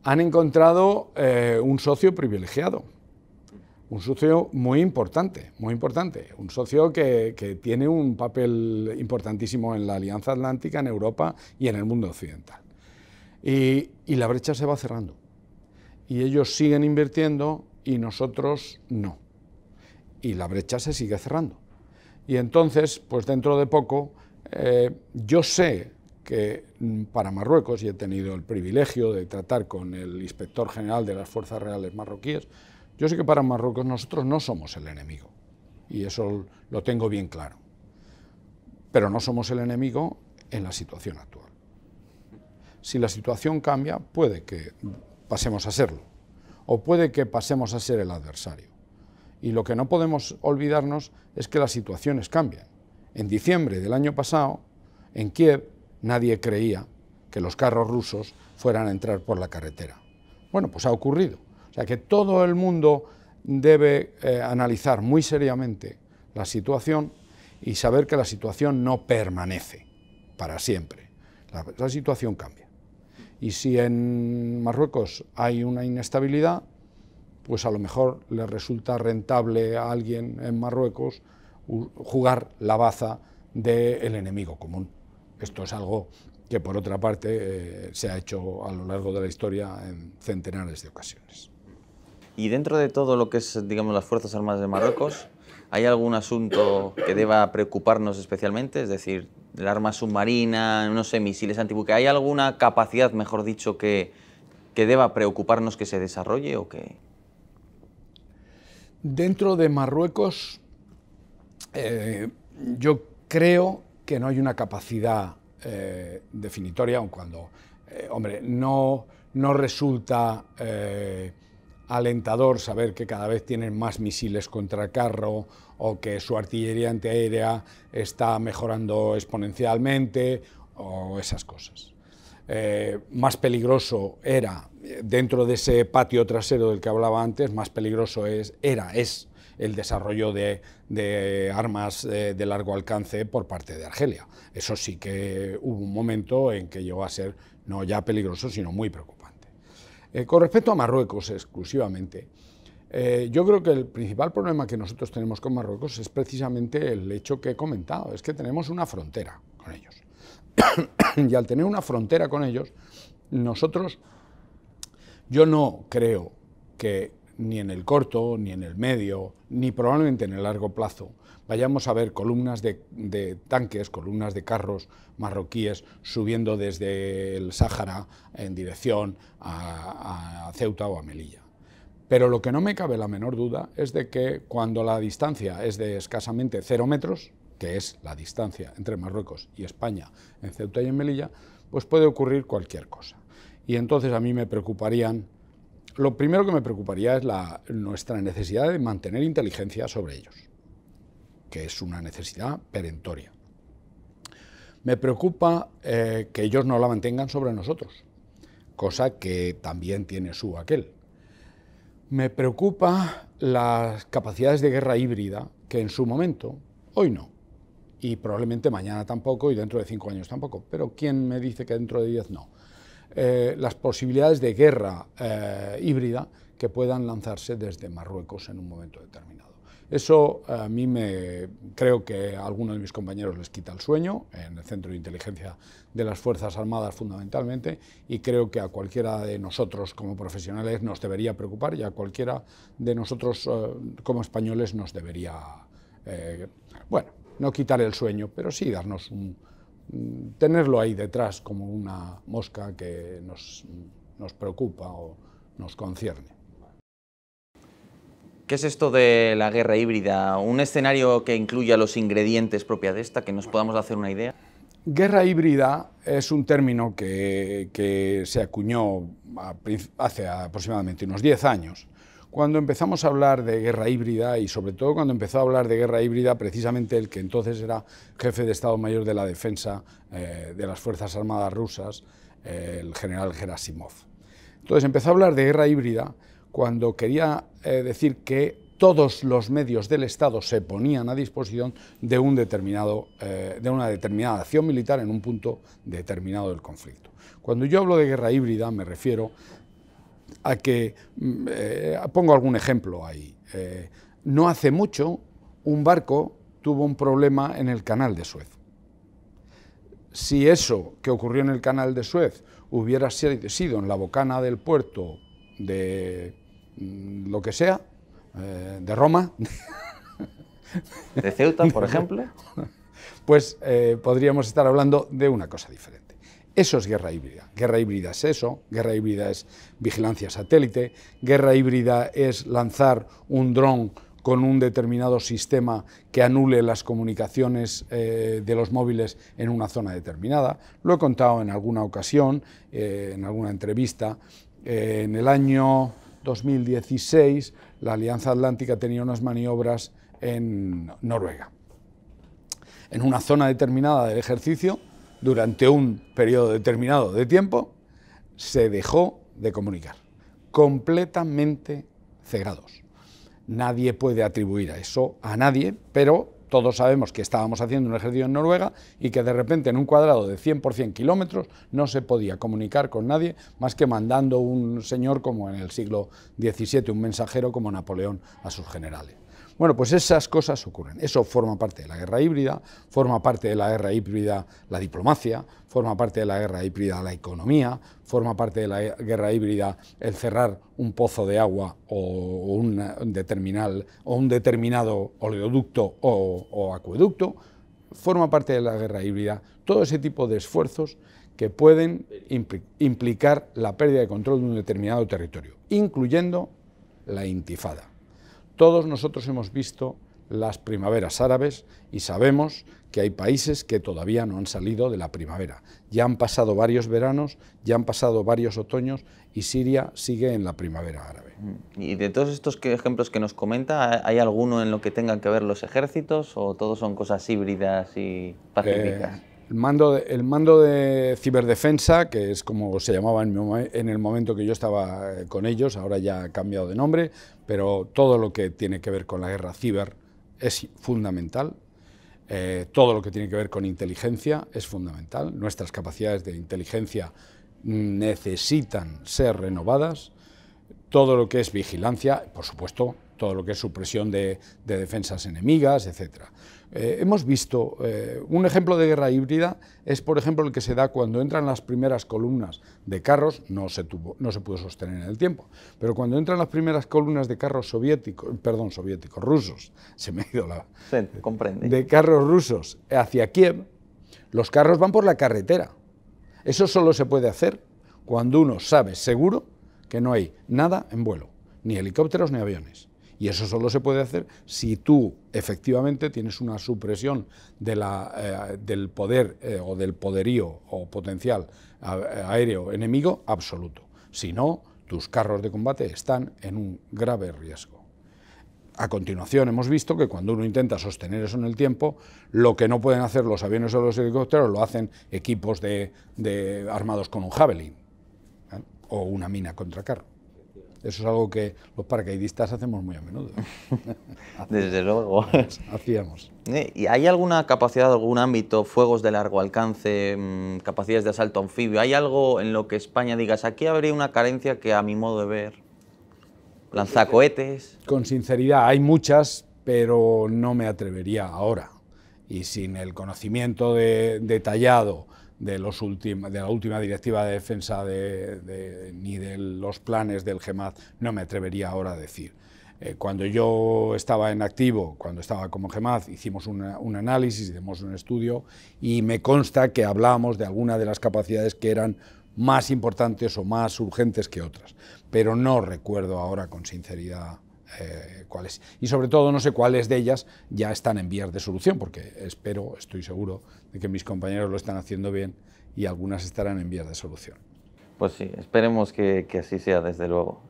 han encontrado eh, un socio privilegiado, un socio muy importante, muy importante, un socio que, tiene un papel importantísimo en la Alianza Atlántica, en Europa y en el mundo occidental. Y, y la brecha se va cerrando. Y ellos siguen invirtiendo, y nosotros no. Y la brecha se sigue cerrando. Y entonces, pues dentro de poco, eh, yo sé que para Marruecos, y he tenido el privilegio de tratar con el inspector general de las Fuerzas Reales marroquíes, yo sé que para Marruecos nosotros no somos el enemigo, y eso lo tengo bien claro. Pero no somos el enemigo en la situación actual. Si la situación cambia, puede que pasemos a serlo o puede que pasemos a ser el adversario. Y lo que no podemos olvidarnos es que las situaciones cambian. En diciembre del año pasado, en Kiev, nadie creía que los carros rusos fueran a entrar por la carretera. Bueno, pues ha ocurrido. O sea que todo el mundo debe eh, analizar muy seriamente la situación y saber que la situación no permanece para siempre. la situación cambia. Y si en Marruecos hay una inestabilidad, pues a lo mejor le resulta rentable a alguien en Marruecos jugar la baza del enemigo común. Esto es algo que por otra parte eh, se ha hecho a lo largo de la historia en centenares de ocasiones.
Y dentro de todo lo que es, digamos, las Fuerzas Armadas de Marruecos, ¿hay algún asunto que deba preocuparnos especialmente? Es decir, el arma submarina, no sé, misiles antibuque. ¿Hay alguna capacidad, mejor dicho, que, que deba preocuparnos que se desarrolle o que...?
Dentro de Marruecos, eh, yo creo que no hay una capacidad eh, definitoria, aun cuando, eh, hombre, no, no resulta alentador saber que cada vez tienen más misiles contra carro o que su artillería antiaérea está mejorando exponencialmente o esas cosas. Eh, más peligroso era, dentro de ese patio trasero del que hablaba antes, más peligroso es, era, es el desarrollo de, armas eh, de, largo alcance por parte de Argelia. Eso sí que hubo un momento en que llegó a ser no ya peligroso, sino muy preocupante. Eh, con respecto a Marruecos exclusivamente, eh, yo creo que el principal problema que nosotros tenemos con Marruecos es precisamente el hecho que he comentado, es que tenemos una frontera con ellos. <coughs> y al tener una frontera con ellos, nosotros, yo no creo que ni en el corto, ni en el medio, ni probablemente en el largo plazo, vayamos a ver columnas de, tanques, columnas de carros marroquíes subiendo desde el Sáhara en dirección a Ceuta o a Melilla. Pero lo que no me cabe la menor duda es de que cuando la distancia es de escasamente cero metros, que es la distancia entre Marruecos y España en Ceuta y en Melilla, pues puede ocurrir cualquier cosa. Y entonces a mí me preocuparían, lo primero que me preocuparía es la, nuestra necesidad de mantener inteligencia sobre ellos, que es una necesidad perentoria. Me preocupa eh, que ellos no la mantengan sobre nosotros, cosa que también tiene su aquel. Me preocupa las capacidades de guerra híbrida que en su momento, hoy no, y probablemente mañana tampoco y dentro de cinco años tampoco, pero ¿quién me dice que dentro de diez no? Eh, las posibilidades de guerra eh, híbrida que puedan lanzarse desde Marruecos en un momento determinado. Eso a mí me creo que a algunos de mis compañeros les quita el sueño, en el Centro de Inteligencia de las Fuerzas Armadas fundamentalmente, y creo que a cualquiera de nosotros como profesionales nos debería preocupar y a cualquiera de nosotros eh, como españoles nos debería, eh, bueno, no quitar el sueño, pero sí darnos un, tenerlo ahí detrás como una mosca que nos, nos preocupa o nos concierne.
¿Qué es esto de la guerra híbrida? ¿Un escenario que incluya los ingredientes propia de esta, que nos podamos hacer una idea?
Guerra híbrida es un término que, se acuñó hace aproximadamente unos 10 años. Cuando empezamos a hablar de guerra híbrida y sobre todo cuando empezó a hablar de guerra híbrida precisamente el que entonces era jefe de Estado Mayor de la Defensa eh, de las Fuerzas Armadas Rusas, eh, el general Gerasimov. Entonces empezó a hablar de guerra híbrida cuando quería eh, decir que todos los medios del Estado se ponían a disposición de, un determinado, eh, de una determinada acción militar en un punto determinado del conflicto. Cuando yo hablo de guerra híbrida me refiero a que, mm, eh, pongo algún ejemplo ahí, no hace mucho un barco tuvo un problema en el canal de Suez. Si eso que ocurrió en el canal de Suez hubiera sido en la bocana del puerto de lo que sea, eh, de Roma. ¿De Ceuta, por <laughs> ejemplo? Pues eh, podríamos estar hablando de una cosa diferente. Eso es guerra híbrida. Guerra híbrida es eso, guerra híbrida es vigilancia satélite, guerra híbrida es lanzar un dron con un determinado sistema que anule las comunicaciones eh, de los móviles en una zona determinada. Lo he contado en alguna ocasión, en alguna entrevista. en el año 2016 la Alianza Atlántica tenía unas maniobras en Noruega. En una zona determinada del ejercicio, durante un periodo determinado de tiempo, se dejó de comunicar, completamente cegados. Nadie puede atribuir a eso a nadie, pero todos sabemos que estábamos haciendo un ejercicio en Noruega y que de repente en un cuadrado de 100 por 100 kilómetros no se podía comunicar con nadie más que mandando un señor como en el siglo XVII, un mensajero como Napoleón a sus generales. Bueno, pues esas cosas ocurren. Eso forma parte de la guerra híbrida, forma parte de la guerra híbrida la diplomacia, forma parte de la guerra híbrida la economía, forma parte de la guerra híbrida el cerrar un pozo de agua o un, o un determinado oleoducto o acueducto, forma parte de la guerra híbrida todo ese tipo de esfuerzos que pueden implicar la pérdida de control de un determinado territorio, incluyendo la intifada. Todos nosotros hemos visto las primaveras árabes y sabemos que hay países que todavía no han salido de la primavera. Ya han pasado varios veranos, ya han pasado varios otoños y Siria sigue en la primavera árabe. Mm. ¿Y de
todos estos ejemplos que nos comenta, hay alguno en lo que tengan que ver los ejércitos o todos son cosas híbridas y pacíficas? Eh,
el, mando de, ciberdefensa, que es como se llamaba en el momento que yo estaba eh, con ellos, ahora ya ha cambiado de nombre, pero todo lo que tiene que ver con la guerra ciber es fundamental, eh, todo lo que tiene que ver con inteligencia es fundamental, nuestras capacidades de inteligencia necesitan ser renovadas, todo lo que es vigilancia, por supuesto, todo lo que es supresión de, de defensas enemigas, etcétera. Eh, hemos visto, eh, un ejemplo de guerra híbrida es por ejemplo el que se da cuando entran las primeras columnas de carros, no se, no se pudo sostener en el tiempo, pero cuando entran las primeras columnas de carros soviéticos, perdón, soviéticos, rusos, <laughs> se me ha ido la... De carros rusos hacia Kiev, los carros van por la carretera. Eso solo se puede hacer cuando uno sabe seguro que no hay nada en vuelo, ni helicópteros ni aviones. Y eso solo se puede hacer si tú efectivamente tienes una supresión eh, del poder eh, o del poderío o potencial aéreo enemigo absoluto. Si no, tus carros de combate están en un grave riesgo. A continuación hemos visto que cuando uno intenta sostener eso en el tiempo, lo que no pueden hacer los aviones o los helicópteros lo hacen equipos de, armados con un javelin ¿eh? o una mina contra carro. Eso es algo que los paracaidistas hacemos muy a menudo.
<laughs> Desde luego. Hacíamos. Eh, ¿Y hay alguna capacidad, algún ámbito, fuegos de largo alcance, mm, capacidades de asalto anfibio? ¿Hay algo en lo que España digas, aquí habría una carencia que a mi modo de ver, cohetes...
Con sinceridad, hay muchas, pero no me atrevería ahora. Y sin el conocimiento detallado de, los de la última directiva de defensa de, ni de los planes del GEMAD no me atrevería ahora a decir. Eh, cuando yo estaba en activo, cuando estaba como GEMAD, hicimos un análisis, hicimos un estudio y me consta que hablábamos de alguna de las capacidades que eran más importantes o más urgentes que otras, pero no recuerdo ahora con sinceridad eh, cuáles. Y sobre todo no sé cuáles de ellas ya están en vías de solución, porque espero, estoy seguro, de que mis compañeros lo están haciendo bien y algunas estarán en vías de solución.
Pues sí, esperemos que, así sea, desde luego.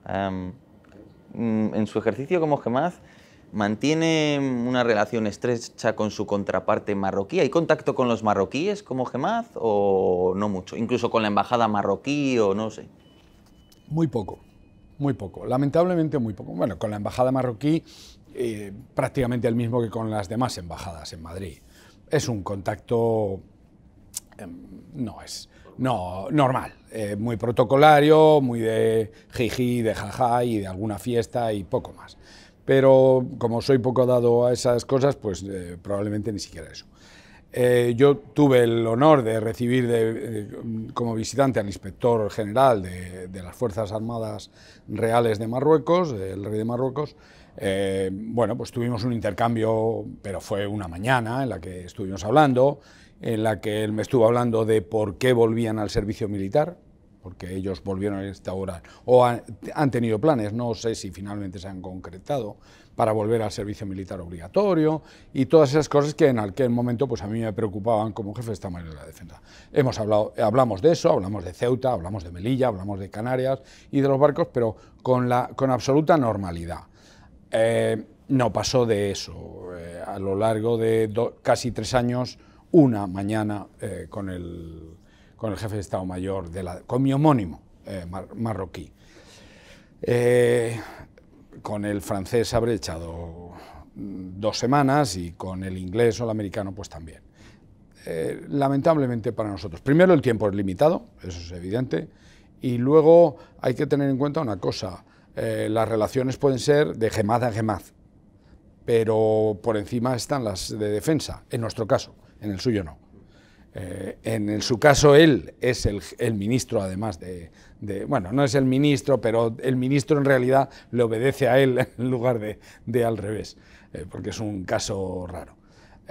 Mm, en su ejercicio como Gemaz, ¿mantiene una relación estrecha con su contraparte marroquí? ¿Hay contacto con los marroquíes como Gemaz o no mucho? Incluso con la embajada marroquí o no sé.
Muy poco, muy poco. Lamentablemente muy poco. Bueno, con la embajada marroquí eh, prácticamente el mismo que con las demás embajadas en Madrid es un contacto, em, no es, no, normal, eh, muy protocolario, muy de jiji, de jaja y de alguna fiesta y poco más. Pero como soy poco dado a esas cosas, pues eh, probablemente ni siquiera eso. Eh, yo tuve el honor de recibir como visitante al inspector general de, de, las Fuerzas Armadas Reales de Marruecos, el rey de Marruecos, eh, bueno, pues tuvimos un intercambio, pero fue una mañana en la que estuvimos hablando, en la que él me estuvo hablando de por qué volvían al servicio militar, porque ellos volvieron a hora, o han, tenido planes, no sé si finalmente se han concretado, para volver al servicio militar obligatorio y todas esas cosas que en aquel momento pues a mí me preocupaban como jefe de esta manera de la defensa. Hemos hablado, hablamos de eso, hablamos de Ceuta, hablamos de Melilla, hablamos de Canarias y de los barcos, pero con, la, con absoluta normalidad. Eh, no pasó de eso. Eh, a lo largo de casi tres años, una mañana eh, con, el, con el jefe de Estado Mayor, de la, con mi homónimo marroquí, con el francés habré echado mm, dos semanas y con el inglés o el americano pues también. lamentablemente para nosotros. Primero el tiempo es limitado, eso es evidente, y luego hay que tener en cuenta una cosa, eh, las relaciones pueden ser de gemad a gemaz, pero por encima están las de defensa, en nuestro caso, en el suyo no. Eh, en su caso, él es el, ministro, además de, Bueno, no es el ministro, pero el ministro en realidad le obedece a él <laughs> en lugar de, al revés, eh, porque es un caso raro.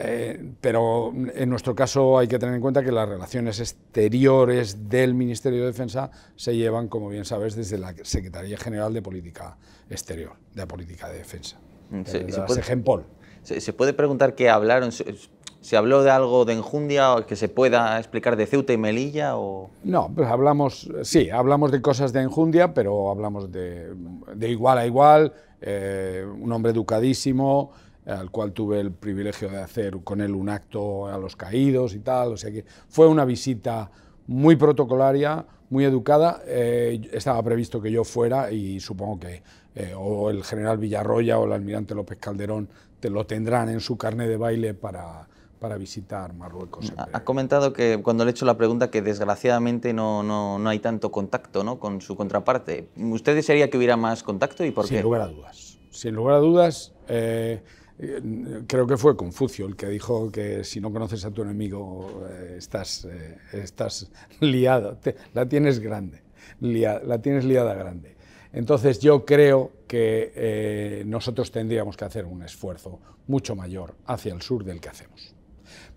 Eh, pero en nuestro caso hay que tener en cuenta que las relaciones exteriores del Ministerio de Defensa se llevan, como bien sabes, desde la Secretaría General de Política Exterior, de Política de Defensa. Mm,
se, puede, preguntar qué hablaron. Se, habló de algo de enjundia o que se pueda explicar de Ceuta y Melilla? O...
No, pues hablamos, sí, hablamos de cosas de enjundia, pero hablamos de, igual a igual, eh, un hombre educadísimo, al cual tuve el privilegio de hacer con él un acto a los caídos y tal. O sea que fue una visita muy protocolaria, muy educada. Eh, estaba previsto que yo fuera y supongo que eh, o el general Villarroya o el almirante López Calderón te lo tendrán en su carne de baile para, para visitar Marruecos. ha comentado
que cuando le he hecho la pregunta que desgraciadamente no, no, no hay tanto contacto ¿no? con su contraparte. ¿Usted desearía que hubiera más contacto y por sin qué? Sin
lugar a dudas. Sin lugar a dudas. Eh, eh, creo que fue Confucio el que dijo que si no conoces a tu enemigo eh, estás, eh, estás liado, la tienes grande, la tienes liada grande. Entonces yo creo que nosotros tendríamos que hacer un esfuerzo mucho mayor hacia el sur del que hacemos.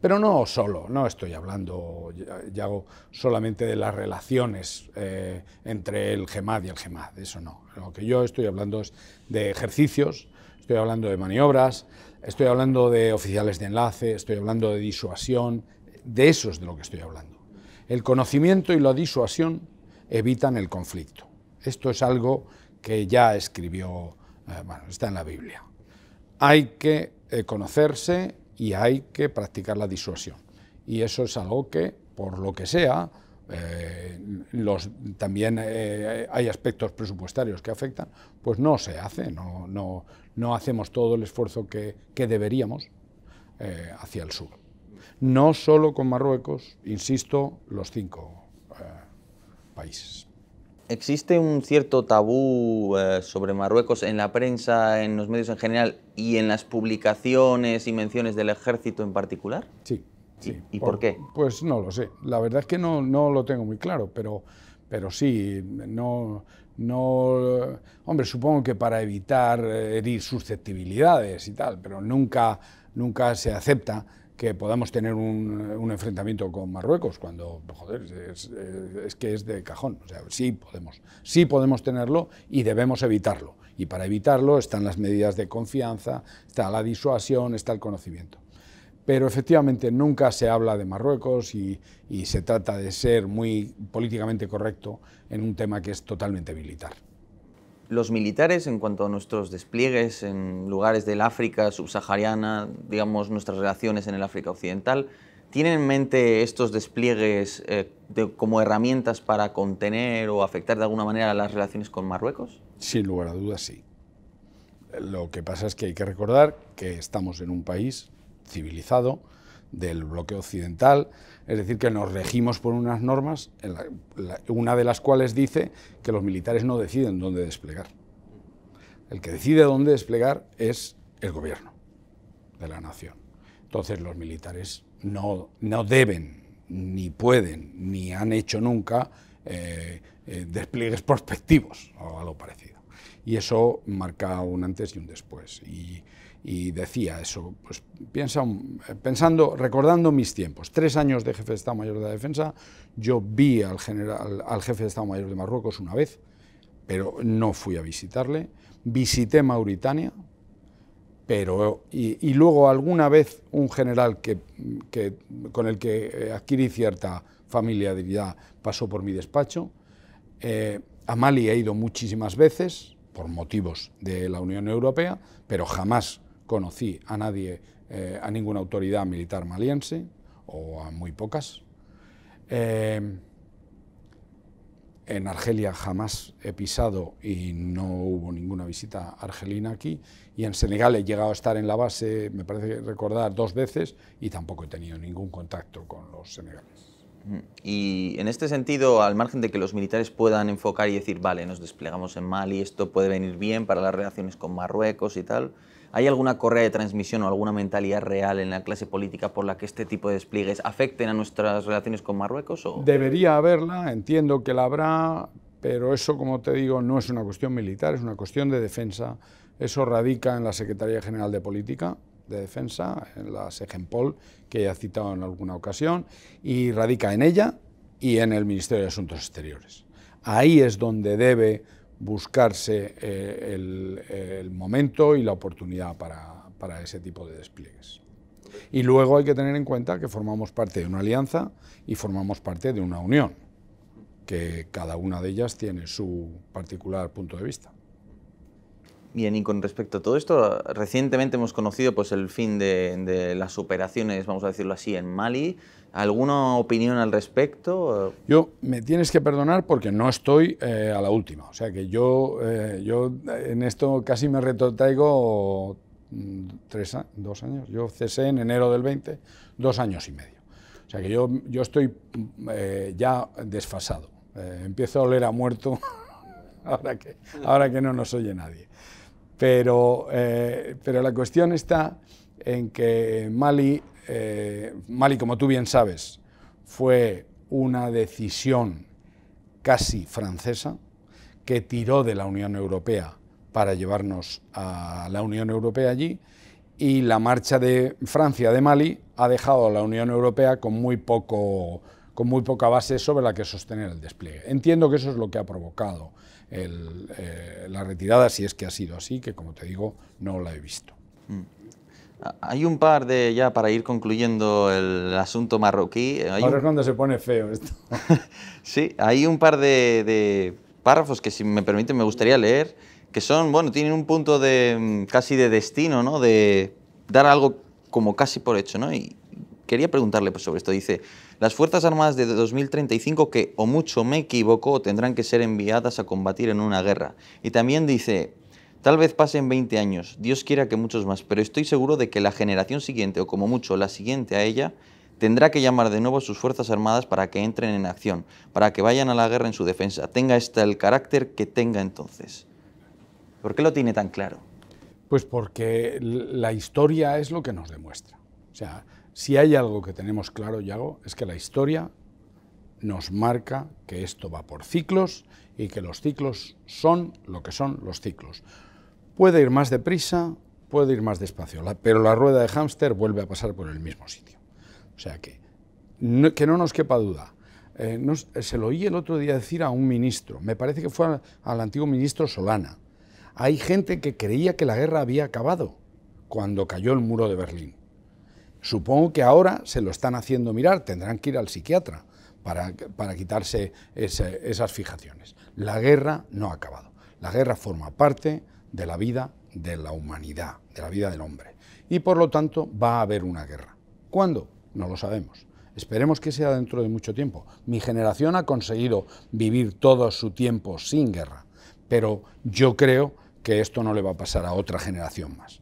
Pero no solo, no estoy hablando, solamente de las relaciones entre el GEMAD y el GEMAD, eso no. Lo que yo estoy hablando es de ejercicios Estoy hablando de maniobras, estoy hablando de oficiales de enlace, estoy hablando de disuasión, de eso es de lo que estoy hablando. El conocimiento y la disuasión evitan el conflicto. Esto es algo que ya escribió, eh, bueno, está en la Biblia. Hay que eh, conocerse y hay que practicar la disuasión. Y eso es algo que, por lo que sea, eh, los, también hay aspectos presupuestarios que afectan, pues no se hace, no, no, no hacemos todo el esfuerzo que, deberíamos eh, hacia el sur. No solo con Marruecos, insisto, los cinco eh, países. ¿Existe un cierto
tabú eh, sobre Marruecos en la prensa, en los medios en general y en las publicaciones y menciones del ejército en particular? Sí. ¿Y, por, qué?
Pues no lo sé. La verdad es que no, no lo tengo muy claro, pero, pero sí, no, no, hombre, supongo que para evitar eh, herir susceptibilidades y tal, pero nunca, nunca se acepta que podamos tener un, enfrentamiento con Marruecos cuando, joder, eh, es, que es de cajón. O sea, sí podemos, sí podemos tenerlo y debemos evitarlo. Y para evitarlo están las medidas de confianza, está la disuasión, está el conocimiento. Pero efectivamente nunca se habla de Marruecos y se trata de ser muy políticamente correcto en un tema que es totalmente militar.
Los militares, en cuanto a nuestros despliegues en lugares del África subsahariana, digamos nuestras relaciones en el África Occidental, ¿tienen en mente estos despliegues eh, como herramientas para contener o afectar de alguna manera las relaciones
con Marruecos? Sin lugar a dudas, sí. Lo que pasa es que hay que recordar que estamos en un país civilizado, del bloque occidental, es decir, que nos regimos por unas normas, una de las cuales dice que los militares no deciden dónde desplegar. El que decide dónde desplegar es el gobierno de la nación. Entonces los militares no, no deben, ni pueden, ni han hecho nunca eh, eh, despliegues prospectivos o algo parecido. Y eso marca un antes y un después y decía eso, pues piensa, pensando, recordando mis tiempos, tres años de jefe de Estado Mayor de la Defensa, yo vi al, general, al jefe de Estado Mayor de Marruecos una vez, pero no fui a visitarle, visité Mauritania, pero, y, luego alguna vez un general que, que, con el que adquirí cierta familiaridad pasó por mi despacho, eh, a Mali he ido muchísimas veces, por motivos de la Unión Europea, pero jamás conocí a nadie, eh, a ninguna autoridad militar maliense, o a muy pocas. Eh, en Argelia jamás he pisado y no hubo ninguna visita argelina aquí. Y en Senegal he llegado a estar en la base, me parece recordar, dos veces y tampoco he tenido ningún contacto con los senegales.
Mm. Y en este sentido, al margen de que los militares puedan enfocar y decir, vale, nos desplegamos en Mali, esto puede venir bien para las relaciones con Marruecos y tal, ¿Hay alguna correa de transmisión o alguna mentalidad real en la clase política por la que este tipo de despliegues afecten a nuestras relaciones con Marruecos?
Debería haberla, entiendo que la habrá, pero eso, como te digo, no es una cuestión militar, es una cuestión de defensa. Eso radica en la Secretaría General de Política, de Defensa, en la SEGEMPOL, que ya he citado en alguna ocasión, y radica en ella y en el Ministerio de Asuntos Exteriores. Ahí es donde debe buscarse eh, el, momento y la oportunidad para, para ese tipo de despliegues. Y luego hay que tener en cuenta que formamos parte de una alianza y formamos parte de una unión, que cada una de ellas tiene su particular punto de vista.
Bien, y con respecto a todo esto, recientemente hemos conocido pues, el fin de, las operaciones, vamos a decirlo así, en Mali. ¿Alguna opinión al respecto?
Yo, me tienes que perdonar porque no estoy eh, a la última. O sea que yo, eh, yo eh, en esto casi me retrotraigo mm, tres, dos años. Yo cesé en enero del 20, dos años y medio. O sea que yo, yo estoy mm, ya desfasado. empiezo a oler a muerto <laughs> ahora que, ahora que no nos oye nadie. Eh, pero, la cuestión está en que Mali, eh, Mali, como tú bien sabes, fue una decisión casi francesa que tiró de la Unión Europea para llevarnos a la Unión Europea allí y la marcha de Francia de Mali ha dejado a la Unión Europea con muy, con muy poca base sobre la que sostener el despliegue. Entiendo que eso es lo que ha provocado eh, la retirada, si es que ha sido así, que como te digo, no la he visto. Mm.
Ah, hay un par de, ya para ir concluyendo el asunto marroquí. Eh, Ahora es cuando se
pone feo esto.
<laughs> sí, hay un par de, párrafos que, si me permiten, me gustaría leer, que son, bueno, tienen un punto de mm, casi de destino, ¿no? De dar algo como casi por hecho, ¿no? Y quería preguntarle pues, sobre esto. Dice. Las Fuerzas Armadas de 2035 que, o mucho me equivoco, tendrán que ser enviadas a combatir en una guerra. Y también dice, Tal vez pasen 20 años, Dios quiera que muchos más, pero estoy seguro de que la generación siguiente, o como mucho la siguiente a ella, tendrá que llamar de nuevo a sus Fuerzas Armadas para que entren en acción, para que vayan a la guerra en su defensa. Tenga este el carácter que tenga entonces. ¿Por qué lo tiene tan claro?
Pues porque la historia es lo que nos demuestra. O sea, si hay algo que tenemos claro, Yago, es que la historia nos marca que esto va por ciclos y que los ciclos son lo que son los ciclos. Puede ir más deprisa, puede ir más despacio, pero la rueda de hámster vuelve a pasar por el mismo sitio. O sea que no, que no nos quepa duda. Eh, eh, se lo oí el otro día decir a un ministro, me parece que fue al antiguo ministro Solana. Hay gente que creía que la guerra había acabado cuando cayó el muro de Berlín. Supongo que ahora se lo están haciendo mirar, tendrán que ir al psiquiatra para, quitarse esas fijaciones. La guerra no ha acabado. La guerra forma parte de la vida de la humanidad, de la vida del hombre. Y por lo tanto va a haber una guerra. ¿Cuándo? No lo sabemos. Esperemos que sea dentro de mucho tiempo. Mi generación ha conseguido vivir todo su tiempo sin guerra, pero yo creo que esto no le va a pasar a otra generación más.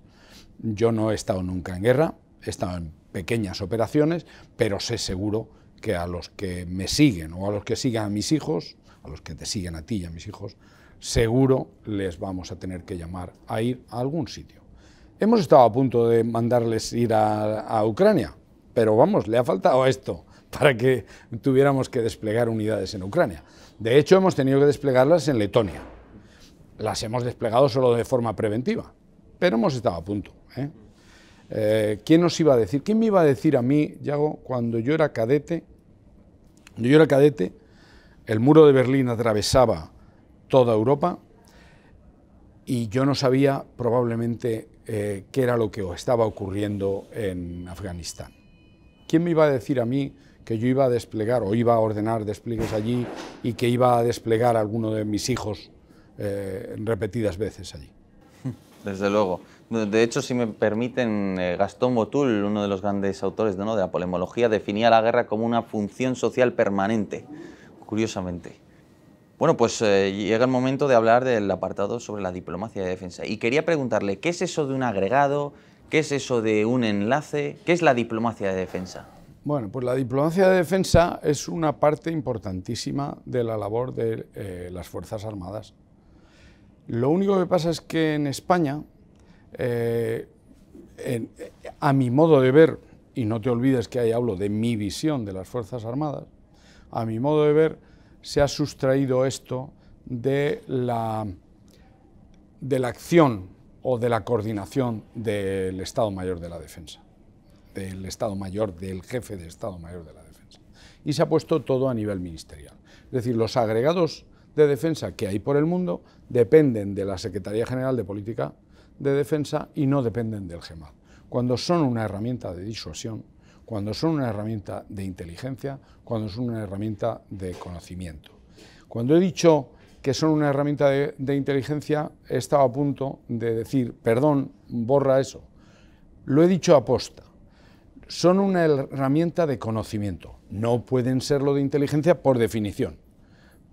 Yo no he estado nunca en guerra, he en pequeñas operaciones, pero sé seguro que a los que me siguen o a los que sigan a mis hijos, a los que te siguen a ti y a mis hijos, seguro les vamos a tener que llamar a ir a algún sitio. Hemos estado a punto de mandarles ir a, Ucrania, pero vamos, le ha faltado esto para que tuviéramos que desplegar unidades en Ucrania. De hecho, hemos tenido que desplegarlas en Letonia. Las hemos desplegado solo de forma preventiva, pero hemos estado a punto. ¿eh? Eh, ¿Quién nos iba a decir? ¿Quién me iba a decir a mí, Yago, cuando yo era cadete? Cuando yo era cadete, el muro de Berlín atravesaba toda Europa y yo no sabía probablemente eh, qué era lo que estaba ocurriendo en Afganistán. ¿Quién me iba a decir a mí que yo iba a desplegar o iba a ordenar despliegues allí y que iba a desplegar a alguno de mis hijos eh, repetidas veces allí?
Desde luego. De hecho, si me permiten, eh, Gastón Botul, uno de los grandes autores de la polemología, definía la guerra como una función social permanente, curiosamente. Bueno, pues eh, llega el momento de hablar del apartado sobre la diplomacia de defensa. Y quería preguntarle, ¿qué es eso de un agregado? ¿Qué es eso de un enlace? ¿Qué es la diplomacia de defensa?
Bueno, pues la diplomacia de defensa es una parte importantísima de la labor de eh, las Fuerzas Armadas. Lo único que pasa es que en España eh, eh, a mi modo de ver, y no te olvides que ahí hablo de mi visión de las Fuerzas Armadas, a mi modo de ver, se ha sustraído esto de la, de la acción o de la coordinación del Estado Mayor de la Defensa, del Estado Mayor, del jefe de Estado Mayor de la Defensa. Y se ha puesto todo a nivel ministerial. Es decir, los agregados de defensa que hay por el mundo dependen de la Secretaría General de Política de defensa y no dependen del GEMAD. Cuando son una herramienta de disuasión, cuando son una herramienta de inteligencia, cuando son una herramienta de conocimiento. Cuando he dicho que son una herramienta de, inteligencia, he estado a punto de decir, perdón, borra eso. Lo he dicho aposta. Son una herramienta de conocimiento. No pueden serlo de inteligencia por definición.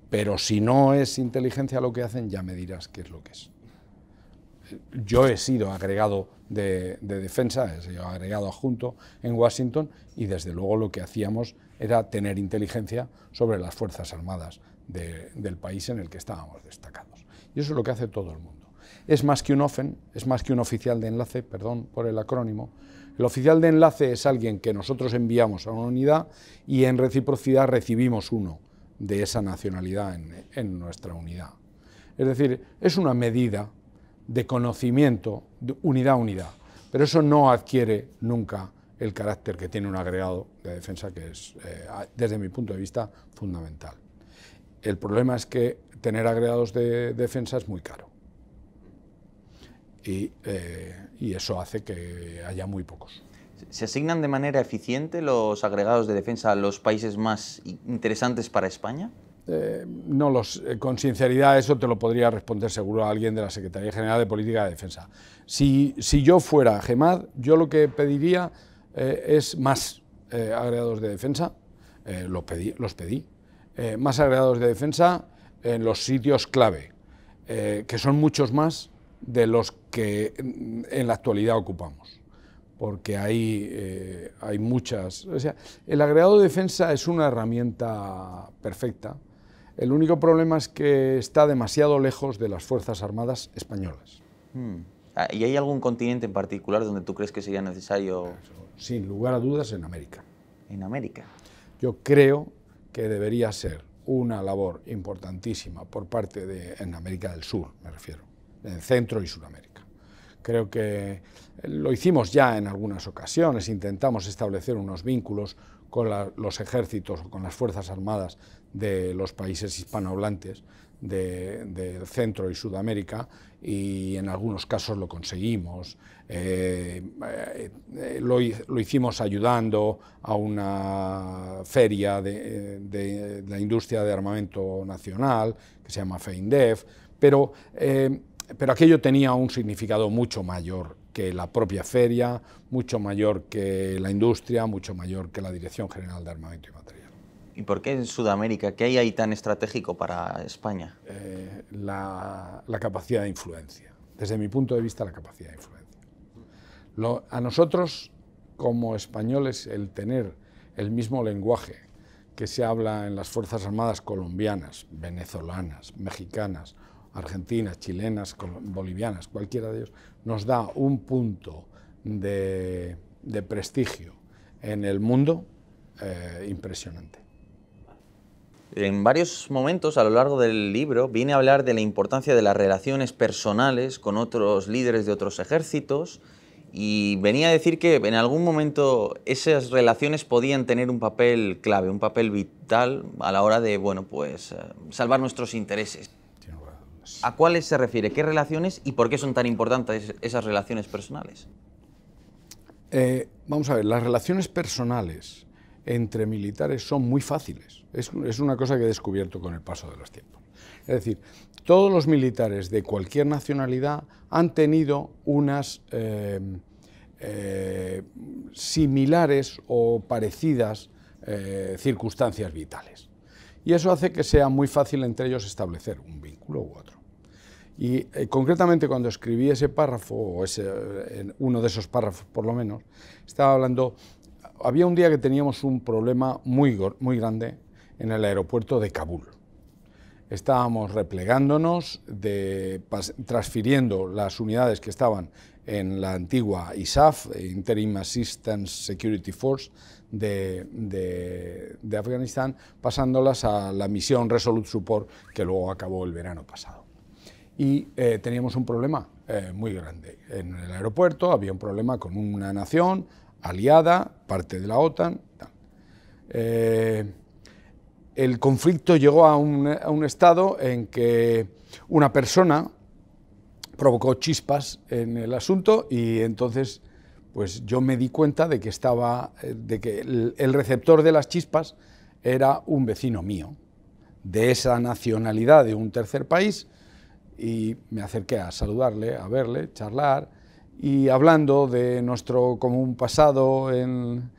Pero si no es inteligencia lo que hacen, ya me dirás qué es lo que es yo he sido agregado de, defensa, he sido agregado adjunto en Washington y desde luego lo que hacíamos era tener inteligencia sobre las Fuerzas Armadas del país en el que estábamos destacados. Y eso es lo que hace todo el mundo. Es más que un ofen, es más que un oficial de enlace, perdón por el acrónimo. El oficial de enlace es alguien que nosotros enviamos a una unidad y en reciprocidad recibimos uno de esa nacionalidad en nuestra unidad. Es decir, es una medida de conocimiento, de unidad a unidad. Pero eso no adquiere nunca el carácter que tiene un agregado de defensa, que es, eh, desde mi punto de vista, fundamental. El problema es que tener agregados de defensa es muy caro. Y, eh, y eso hace que
haya muy pocos. ¿Se asignan de manera eficiente los agregados de defensa a los países más
interesantes para España? no los, eh, con sinceridad eso te lo podría responder seguro a alguien de la Secretaría General de Política de Defensa. Si, si yo fuera GEMAD, yo lo que pediría eh, es más eh, agregados de defensa, pedí, los pedí, más agregados de defensa en los sitios clave, que son muchos más de los que en, la actualidad ocupamos porque hay, hay muchas... O sea, el agregado de defensa es una herramienta perfecta el único problema es que está demasiado lejos de las Fuerzas Armadas españolas.
Hmm. Ah, ¿Y hay algún continente en particular donde tú crees que sería
necesario...? Sin lugar a dudas, en América. ¿En América? Yo creo que debería ser una labor importantísima por parte de... en América del Sur, me refiero, en Centro y Sudamérica. Creo que lo hicimos ya en algunas ocasiones, intentamos establecer unos vínculos con los ejércitos o con las Fuerzas Armadas de los países hispanohablantes del de centro y Sudamérica y en algunos casos lo conseguimos. Eh, eh, lo, hicimos ayudando a una feria de, la industria de armamento nacional que se llama FEINDEF, pero, eh, pero aquello tenía un significado mucho mayor que la propia feria, mucho mayor que la industria, mucho mayor que la Dirección General de Armamento y
¿Y por qué en Sudamérica? ¿Qué hay ahí tan estratégico para España? Eh, la,
capacidad de influencia. Desde mi punto de vista, la capacidad de influencia. a nosotros, como españoles, el tener el mismo lenguaje que se habla en las Fuerzas Armadas colombianas, venezolanas, mexicanas, argentinas, chilenas, bolivianas, cualquiera de ellos, nos da un punto de, prestigio en el mundo eh, impresionante.
En varios momentos a lo largo del libro viene a hablar de la importancia de las relaciones personales con otros líderes de otros ejércitos y venía a decir que en algún momento esas relaciones podían tener un papel clave, un papel vital a la hora de, bueno, pues eh, salvar nuestros intereses. ¿A cuáles se refiere? ¿Qué relaciones y por qué son tan importantes esas relaciones personales?
Eh, vamos a ver, las relaciones personales entre militares son muy fáciles. Es, una cosa que he descubierto con el paso de los tiempos. Es decir, todos los militares de cualquier nacionalidad han tenido unas eh, eh, similares o parecidas eh, circunstancias vitales. Y eso hace que sea muy fácil entre ellos establecer un vínculo u otro. Y concretamente cuando escribí ese párrafo, o ese, uno de esos párrafos por lo menos, estaba hablando había un día que teníamos un problema muy, muy grande en el aeropuerto de Kabul. Estábamos replegándonos, transfiriendo las unidades que estaban en la antigua ISAF, Interim Assistance Security Force, de, de, de, Afganistán, pasándolas a la misión Resolute Support, que luego acabó el verano pasado. Y eh, teníamos un problema eh, muy grande. En el aeropuerto había un problema con una nación, aliada, parte de la OTAN. Eh, el conflicto llegó a un, estado en que una persona provocó chispas en el asunto y entonces pues yo me di cuenta de que estaba eh, de que el receptor de las chispas era un vecino mío de esa nacionalidad de un tercer país y me acerqué a saludarle, a verle, charlar y hablando de nuestro común pasado en,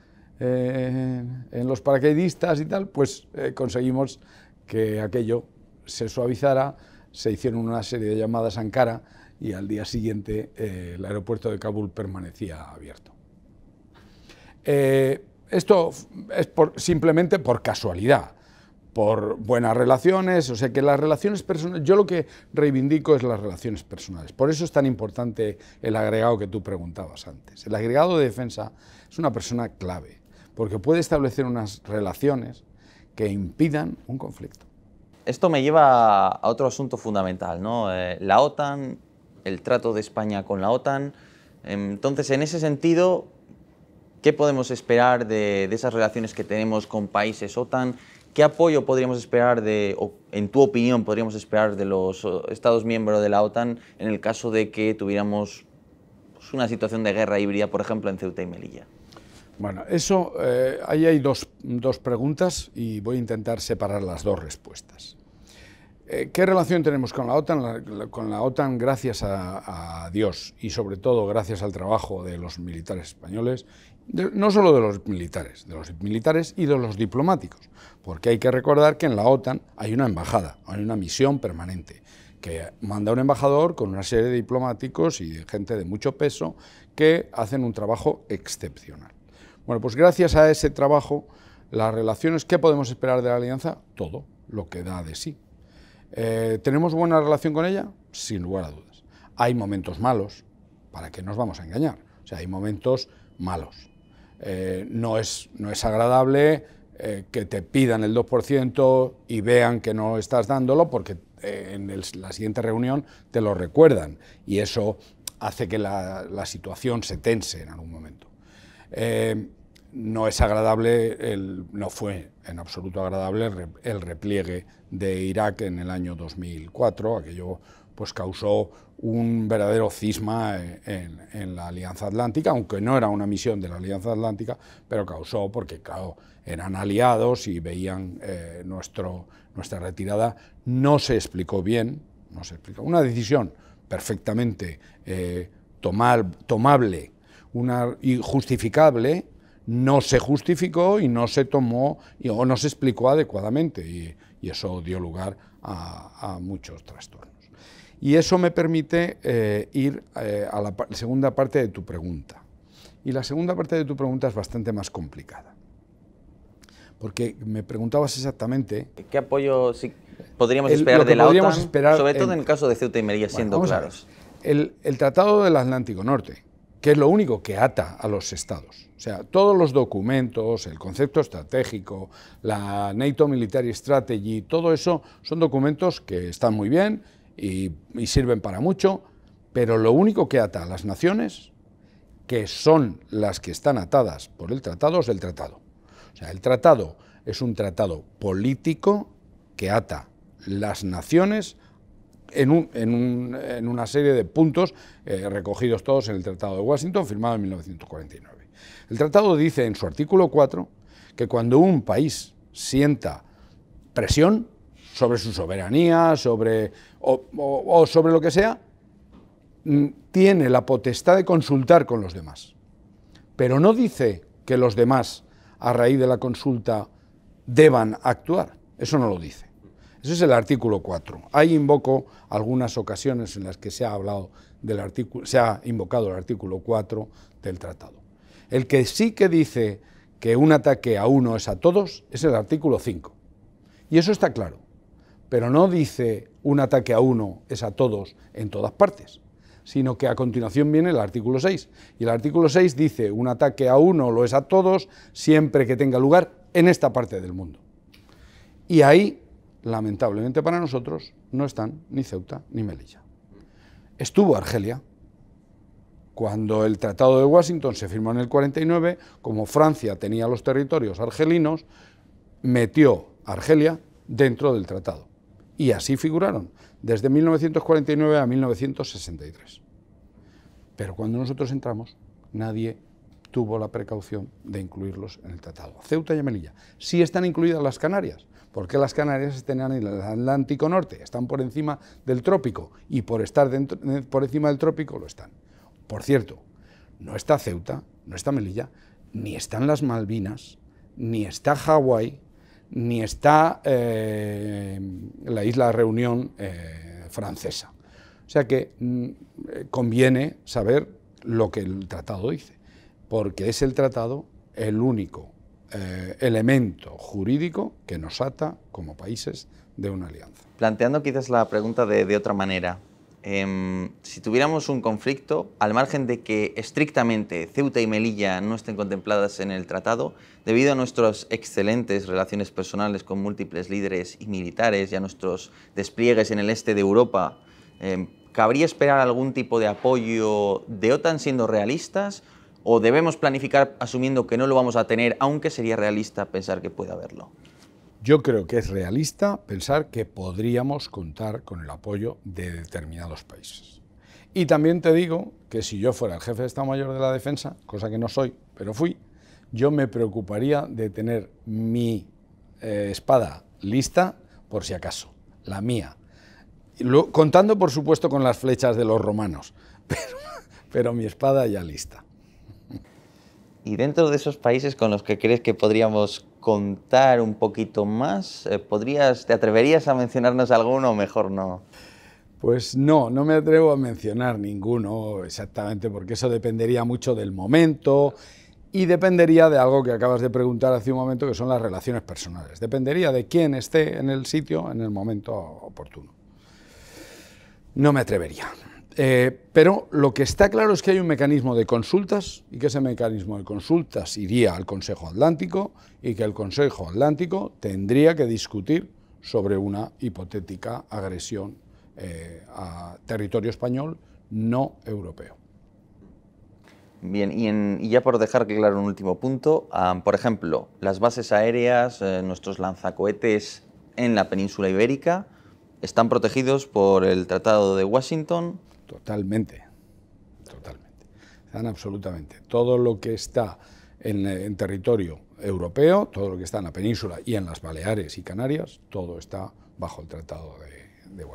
eh, los paracaidistas y tal, pues eh, conseguimos que aquello se suavizara, se hicieron una serie de llamadas a Ankara y al día siguiente eh, el aeropuerto de Kabul permanecía abierto. esto es simplemente por casualidad por buenas relaciones, o sea que las relaciones personales, yo lo que reivindico es las relaciones personales, por eso es tan importante el agregado que tú preguntabas antes. El agregado de defensa es una persona clave, porque puede establecer unas relaciones que impidan un conflicto.
Esto me lleva a otro asunto fundamental, ¿no? Eh, la OTAN, el trato de España con la OTAN. Entonces, en ese sentido, ¿qué podemos esperar de esas relaciones que tenemos con países OTAN? ¿Qué apoyo podríamos esperar, de, en tu opinión, podríamos esperar de los Estados miembros de la OTAN en el caso de que tuviéramos pues, una situación de guerra híbrida, por ejemplo, en
Ceuta y Melilla? Bueno, eso, eh, ahí hay dos, preguntas y voy a intentar separar las dos respuestas. Eh, ¿Qué relación tenemos con la OTAN? con la OTAN, gracias a, Dios y sobre todo gracias al trabajo de los militares españoles, no solo de los militares, de los militares y de los diplomáticos, porque hay que recordar que en la OTAN hay una embajada, hay una misión permanente que manda un embajador con una serie de diplomáticos y gente de mucho peso que hacen un trabajo excepcional. Bueno, pues gracias a ese trabajo, las relaciones, ¿qué podemos esperar de la alianza? Todo lo que da de sí. Eh, ¿Tenemos buena relación con ella? Sin lugar a dudas. Hay momentos malos, ¿para qué nos vamos a engañar? O sea, hay momentos malos. Eh, no, es, no es agradable eh, que te pidan el 2% y vean que no estás dándolo porque eh, en la siguiente reunión te lo recuerdan y eso hace que la, situación se tense en algún momento. Eh, no es agradable, no fue en absoluto agradable el repliegue de Irak en el año 2004, aquello pues causó un verdadero cisma en, la Alianza Atlántica, aunque no era una misión de la Alianza Atlántica, pero causó porque, claro, eran aliados y veían eh, nuestra retirada. No se explicó bien, no se explicó. Una decisión perfectamente eh, tomable una, y justificable, no se justificó y no se tomó o no se explicó adecuadamente y, eso dio lugar a muchos trastornos. Y eso me permite eh, ir eh, a la segunda parte de tu pregunta. Y la segunda parte de tu pregunta es bastante más complicada. Porque me preguntabas exactamente...
¿Qué apoyo podríamos esperar de la OTAN? sobre todo en el caso de Ceuta y Melilla,
siendo claros. El, el Tratado del Atlántico Norte, que es lo único que ata a los estados. O sea, todos los documentos, el concepto estratégico, la NATO Military Strategy, todo eso son documentos que están muy bien, y, sirven para mucho, pero lo único que ata a las naciones, que son las que están atadas por el tratado, es el tratado. O sea, el tratado es un tratado político que ata las naciones en, una serie de puntos eh, recogidos todos en el Tratado de Washington, firmado en 1949. El tratado dice en su artículo 4 que cuando un país sienta presión, sobre su soberanía, sobre, o, sobre lo que sea, mm, tiene la potestad de consultar con los demás. Pero no dice que los demás, a raíz de la consulta, deban actuar. Eso no lo dice. Ese es el artículo 4. Ahí invoco algunas ocasiones en las que se ha hablado del artículo, se ha invocado el artículo 4 del tratado. El que sí que dice que un ataque a uno es a todos es el artículo 5. Y eso está claro. Pero no dice un ataque a uno es a todos en todas partes, sino que a continuación viene el artículo 6. Y el artículo 6 dice un ataque a uno lo es a todos siempre que tenga lugar en esta parte del mundo. Y ahí, lamentablemente para nosotros, no están ni Ceuta ni Melilla. Estuvo Argelia, cuando el Tratado de Washington se firmó en el 49, como Francia tenía los territorios argelinos, metió Argelia dentro del tratado y así figuraron desde 1949 a 1963. Pero cuando nosotros entramos, nadie tuvo la precaución de incluirlos en el tratado. Ceuta y Melilla. Sí están incluidas las Canarias, porque las Canarias están en el Atlántico Norte, están por encima del trópico y por estar eh, por encima del trópico lo están. Por cierto, no está Ceuta, no está Melilla, ni están las Malvinas, ni está Hawái, ni está eh, la isla Reunión eh, francesa. O sea que mm, eh, conviene saber lo que el tratado dice, porque es el tratado el único elemento jurídico que nos ata como países de una alianza.
Planteando quizás la pregunta de otra manera, Em, si tuviéramos un conflicto, al margen de que estrictamente Ceuta y Melilla no estén contempladas en el tratado, debido a nuestras excelentes relaciones personales con múltiples líderes y militares y a nuestros despliegues en el este de Europa, em, ¿cabría esperar algún tipo de apoyo de OTAN siendo realistas o debemos planificar asumiendo que no lo vamos a tener, aunque sería realista pensar que pueda haberlo?
Yo creo que es realista pensar que podríamos contar con el apoyo de determinados países. Y también te digo que si yo fuera el jefe de Estado Mayor de la Defensa, cosa que no soy, pero fui, yo me preocuparía de tener mi eh, espada lista por si acaso, la mía. contando, por supuesto, con las flechas de los romanos, <laughs> pero, pero mi espada ya lista.
Y dentro de esos países con los que crees que podríamos contar un poquito más? Eh, ¿Podrías, ¿Te atreverías a mencionarnos alguno o mejor no?
Pues no, no me atrevo a mencionar ninguno exactamente porque eso dependería mucho del momento y dependería de algo que acabas de preguntar hace un momento que son las relaciones personales. Dependería de quién esté en el sitio en el momento oportuno. No me atrevería. Eh, pero lo que está claro es que hay un mecanismo de consultas y que ese mecanismo de consultas iría al Consejo Atlántico y que el Consejo Atlántico tendría que discutir sobre una hipotética agresión eh, a territorio español no europeo.
Bien, y, ya por dejar claro un último punto, ah, por ejemplo, las bases aéreas, eh, nuestros lanzacohetes en la península ibérica, están protegidos por el Tratado de
Washington, Totalmente, totalmente. dan absolutamente. Todo lo que está eh, en, territorio europeo, todo lo que está en la península y en las Baleares y Canarias, todo está bajo el Tratado de, de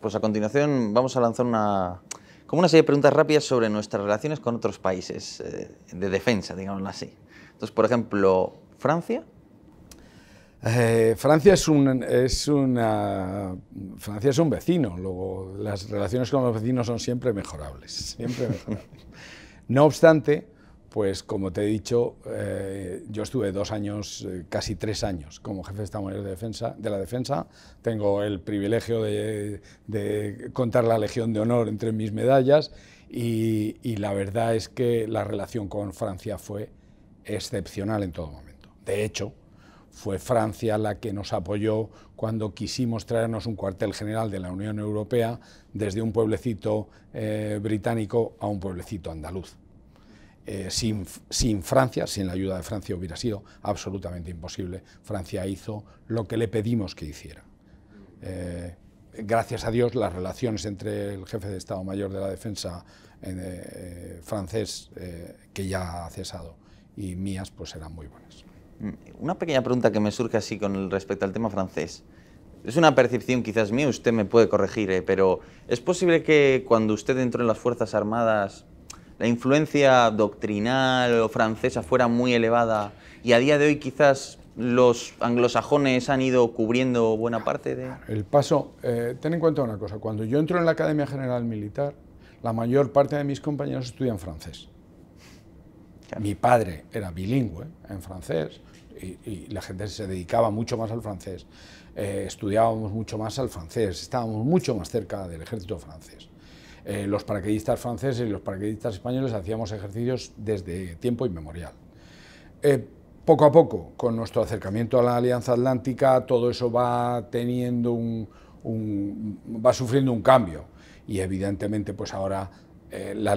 pues a continuación
vamos a lanzar una, como una serie de preguntas rápidas sobre nuestras relaciones con otros países eh, de defensa, digámoslo así. Entonces, por ejemplo, Francia
eh, Francia, es un, es una, Francia es un vecino, luego las relaciones con los vecinos son siempre mejorables, <laughs> siempre No obstante, pues como te he dicho, eh, yo estuve dos años, eh, casi tres años, como jefe de Estado Mayor de, defensa, de la Defensa. Tengo el privilegio de, contar la Legión de Honor entre mis medallas y la verdad es que la relación con Francia fue excepcional en todo momento. De hecho, fue Francia la que nos apoyó cuando quisimos traernos un cuartel general de la Unión Europea desde un pueblecito eh, británico a un pueblecito andaluz. Eh, sin, Francia, sin la ayuda de Francia hubiera sido absolutamente imposible. Francia hizo lo que le pedimos que hiciera. Eh, gracias a Dios, las relaciones entre el jefe de Estado Mayor de la Defensa francés, que ya ha cesado, y mías, pues eran muy buenas.
Una pequeña pregunta que me surge así con respecto al tema francés. Es una percepción quizás mía, usted me puede corregir, eh, pero ¿es posible que cuando usted entró en las Fuerzas Armadas la influencia doctrinal o francesa fuera muy elevada y a día de hoy quizás los anglosajones han ido cubriendo buena parte de...?
El paso... Eh, ten en cuenta una cosa, cuando yo entro en la Academia General Militar, la mayor parte de mis compañeros estudian francés. Mi padre era bilingüe en francés y, la gente se dedicaba mucho más al francés. Eh, estudiábamos mucho más al francés, estábamos mucho más cerca del ejército francés. Eh, los paracaidistas franceses y los paracaidistas españoles hacíamos ejercicios desde tiempo inmemorial. Eh, poco a poco, con nuestro acercamiento a la Alianza Atlántica, todo eso va teniendo un, va sufriendo un cambio y evidentemente, pues ahora la,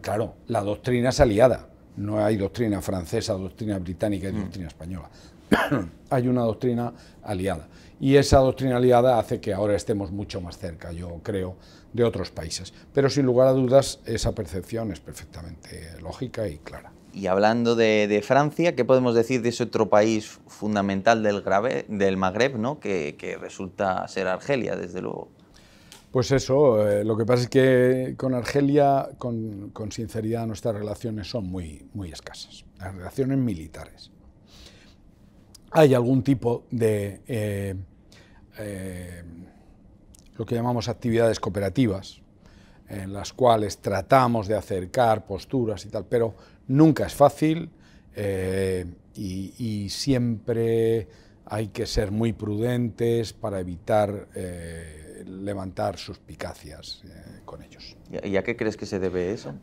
claro, la doctrina es aliada. No hay doctrina francesa, doctrina británica y mm. doctrina española. <coughs> hay una doctrina aliada. Y esa doctrina aliada hace que ahora estemos mucho más cerca, yo creo, de otros países. Pero sin lugar a dudas, esa percepción es perfectamente lógica y clara.
Y hablando de, Francia, ¿qué podemos decir de ese otro país fundamental del, del Magreb, ¿no? que resulta ser Argelia, desde luego?
Pues eso, eh, lo que pasa es que con Argelia, con, sinceridad, nuestras relaciones son muy, muy escasas, las relaciones militares. Hay algún tipo de eh, eh, lo que llamamos actividades cooperativas, en las cuales tratamos de acercar posturas y tal, pero nunca es fácil y, siempre hay que ser muy prudentes para evitar levantar suspicacias eh,
con ellos. ¿Y a qué crees que se debe eso?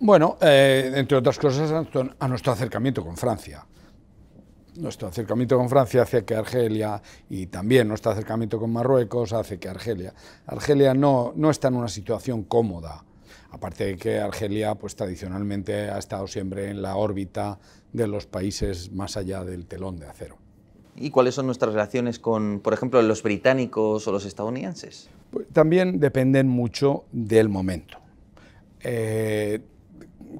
Bueno, eh, entre otras cosas, a nuestro acercamiento con Francia. Nuestro acercamiento con Francia hace que Argelia, y también nuestro acercamiento con Marruecos, hace que Argelia. Argelia no, no está en una situación cómoda aparte de que Argelia pues tradicionalmente ha estado siempre en la órbita de los países más allá del telón de acero y
cuáles son nuestras relaciones con, por ejemplo, los británicos o los estadounidenses?
Pues también dependen mucho del momento. Eh,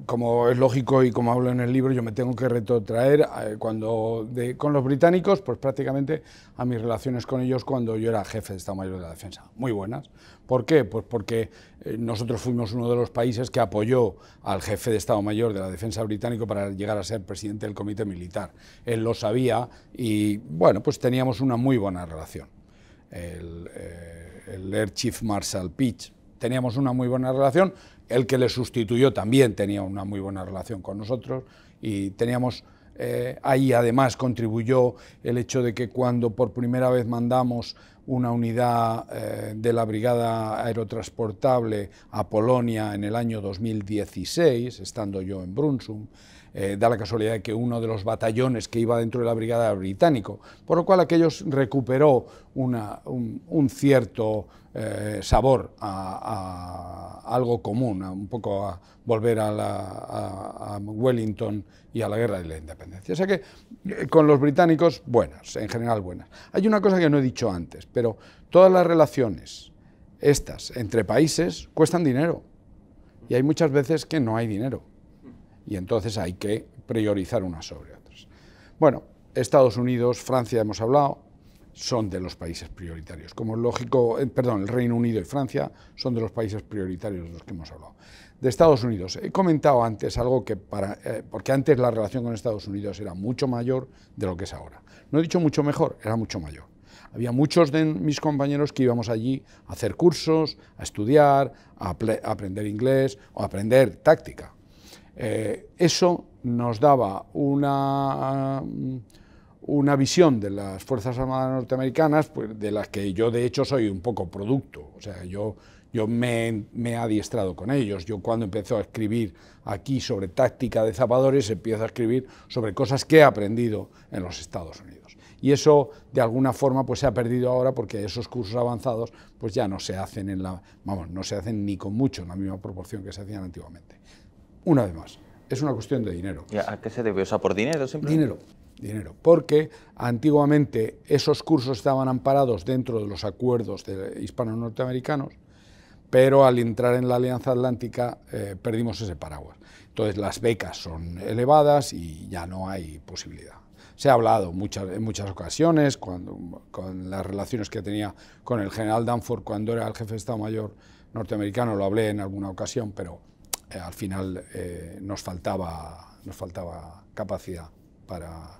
como es lógico y como hablo en el libro, yo me tengo que retrotraer eh, cuando con los británicos, pues prácticamente a mis relaciones con ellos cuando yo era jefe de Estado Mayor de la Defensa. Muy buenas. ¿Por qué? Pues porque eh, nosotros fuimos uno de los países que apoyó al jefe de Estado Mayor de la Defensa británico para llegar a ser presidente del Comité Militar. Él lo sabía y, bueno, pues teníamos una muy buena relación. El, eh, el Air Chief Marshal Pitch, teníamos una muy buena relación, el que le sustituyó también tenía una muy buena relación con nosotros y teníamos... Eh, ahí además contribuyó el hecho de que cuando por primera vez mandamos una unidad eh, de la Brigada Aerotransportable a Polonia en el año 2016, estando yo en Brunsum, eh, da la casualidad de que uno de los batallones que iba dentro de la brigada británico, por lo cual aquellos recuperó un, cierto eh, sabor a, algo común, un poco a volver a, Wellington y a la guerra de la independencia. O sea que eh, con los británicos, buenas, en general buenas. Hay una cosa que no he dicho antes, pero todas las relaciones estas entre países cuestan dinero y hay muchas veces que no hay dinero y entonces hay que priorizar unas sobre otras. Bueno, Estados Unidos, Francia hemos hablado, son de los países prioritarios. Como es lógico, eh, perdón, el Reino Unido y Francia son de los países prioritarios de los que hemos hablado. De Estados Unidos, he comentado antes algo que para, eh, porque antes la relación con Estados Unidos era mucho mayor de lo que es ahora. No he dicho mucho mejor, era mucho mayor. Había muchos de mis compañeros que íbamos allí a hacer cursos, a estudiar, a, a aprender inglés o a aprender táctica. Eh, eso nos daba una, una visión de las Fuerzas Armadas norteamericanas, pues, de las que yo de hecho soy un poco producto. O sea, yo, me, he adiestrado con ellos. Yo cuando empecé a escribir aquí sobre táctica de zapadores, empiezo a escribir sobre cosas que he aprendido en los Estados Unidos. Y eso, de alguna forma, pues se ha perdido ahora porque esos cursos avanzados pues ya no se hacen en la, vamos, no se hacen ni con mucho en la misma proporción que se hacían antiguamente una vez más, es una cuestión de dinero.
¿A qué se debe? O ¿por dinero siempre? Dinero,
dinero. Porque antiguamente esos cursos estaban amparados dentro de los acuerdos de hispano-norteamericanos, pero al entrar en la Alianza Atlántica eh, perdimos ese paraguas. Entonces las becas son elevadas y ya no hay posibilidad. Se ha hablado muchas, en muchas ocasiones cuando, con las relaciones que tenía con el general Danforth cuando era el jefe de Estado Mayor norteamericano, lo hablé en alguna ocasión, pero eh, al final eh, nos, faltaba, nos faltaba capacidad para,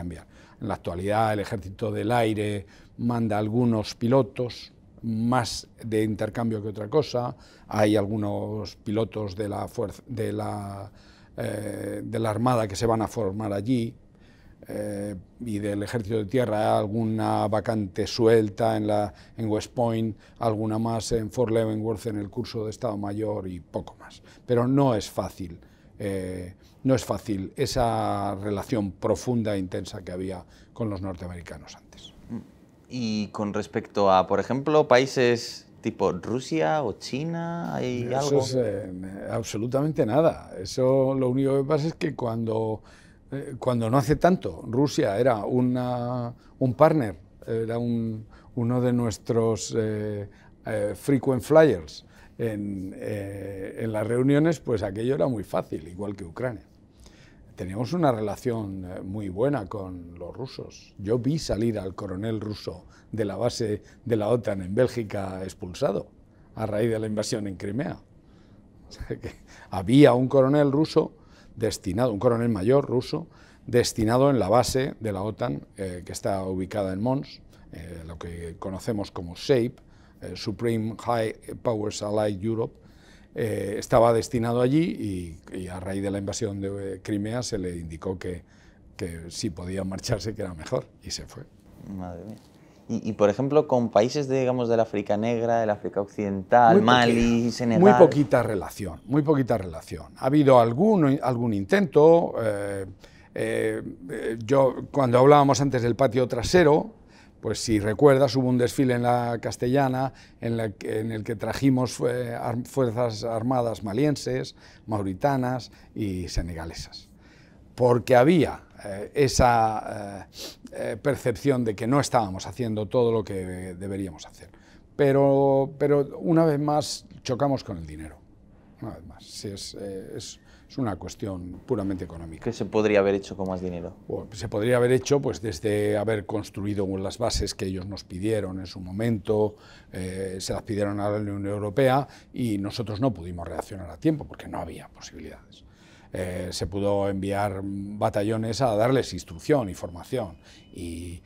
enviar. En la actualidad el Ejército del Aire manda algunos pilotos, más de intercambio que otra cosa. Hay algunos pilotos de la, de la, eh, de la Armada que se van a formar allí. Eh, y del ejército de tierra, alguna vacante suelta en, la, en West Point, alguna más en Fort Leavenworth en el curso de Estado Mayor y poco más. Pero no es fácil, eh, no es fácil esa relación profunda e intensa que había con los norteamericanos antes.
Mm. Y con respecto a, por ejemplo, países tipo Rusia
o China, ¿hay algo? Eh, absolutamente nada. Eso lo único que pasa es que cuando eh, cuando no hace tanto Rusia era un partner, era uno de nuestros eh, eh, frequent flyers en, las reuniones, pues aquello era muy fácil, igual que Ucrania teníamos una relación muy buena con los rusos. Yo vi salir al coronel ruso de la base de la OTAN en Bélgica expulsado a raíz de la invasión en Crimea. <laughs> había un coronel ruso destinado, un coronel mayor ruso, destinado en la base de la OTAN, eh, que está ubicada en Mons, eh, lo que conocemos como SHAPE, eh, Supreme High Powers Allied Europe, estaba destinado allí y, a raíz de la invasión de Crimea se le indicó que, que si podía marcharse, que era mejor, y se fue.
Madre mía. Y, por ejemplo, con países, de, digamos, África Negra, del África Occidental, Mali, Senegal... Muy poquita
relación, muy poquita relación. Ha habido algún, algún intento. Eh, eh, yo, cuando hablábamos antes del patio trasero, pues si recuerdas, hubo un desfile en la castellana en, el que trajimos eh, fuerzas armadas malienses, mauritanas y senegalesas. Porque había eh, esa eh, eh, percepción de que no estábamos haciendo todo lo que deberíamos hacer. Pero, una vez más chocamos con el dinero. Una vez más. es, una cuestión puramente económica. ¿Qué se podría haber hecho con más dinero? se podría haber hecho pues, desde haber construido las bases que ellos nos pidieron en su momento, se las pidieron a la Unión Europea y nosotros no pudimos reaccionar a tiempo porque no había posibilidades. Eh, se pudo enviar batallones a darles instrucción y formación. Y,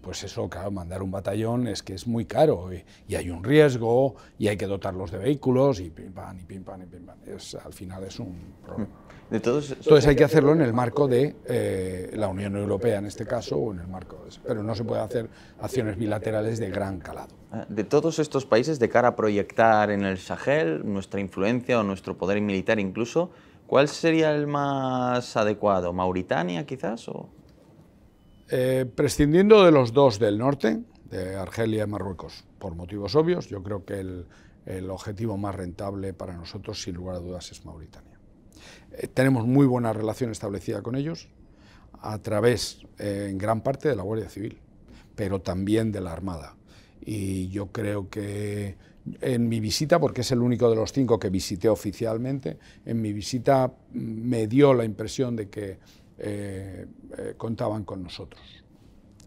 pues eso, claro, mandar un batallón es que es muy caro y, hay un riesgo y hay que dotarlos de vehículos y pim pam y pim pam y pim al final es un
problema. Mm. todos,
Entonces hay que hacerlo en el marco de eh, la Unión Europea en este caso o en el marco Pero no se puede hacer acciones bilaterales de gran calado.
Ah, de todos estos países, de cara a proyectar en el Sahel nuestra influencia o nuestro poder militar incluso, ¿Cuál sería el
más adecuado? ¿Mauritania quizás? Eh, prescindiendo de los dos del norte, de Argelia y Marruecos, por motivos obvios, yo creo que el, objetivo más rentable para nosotros, sin lugar a dudas, es Mauritania. Eh, tenemos muy buena relación establecida con ellos, a través, eh, en gran parte, de la Guardia Civil, pero también de la Armada. Y yo creo que en mi visita, porque es el único de los cinco que visité oficialmente, en mi visita mm, me dio la impresión de que eh, eh, contaban con nosotros.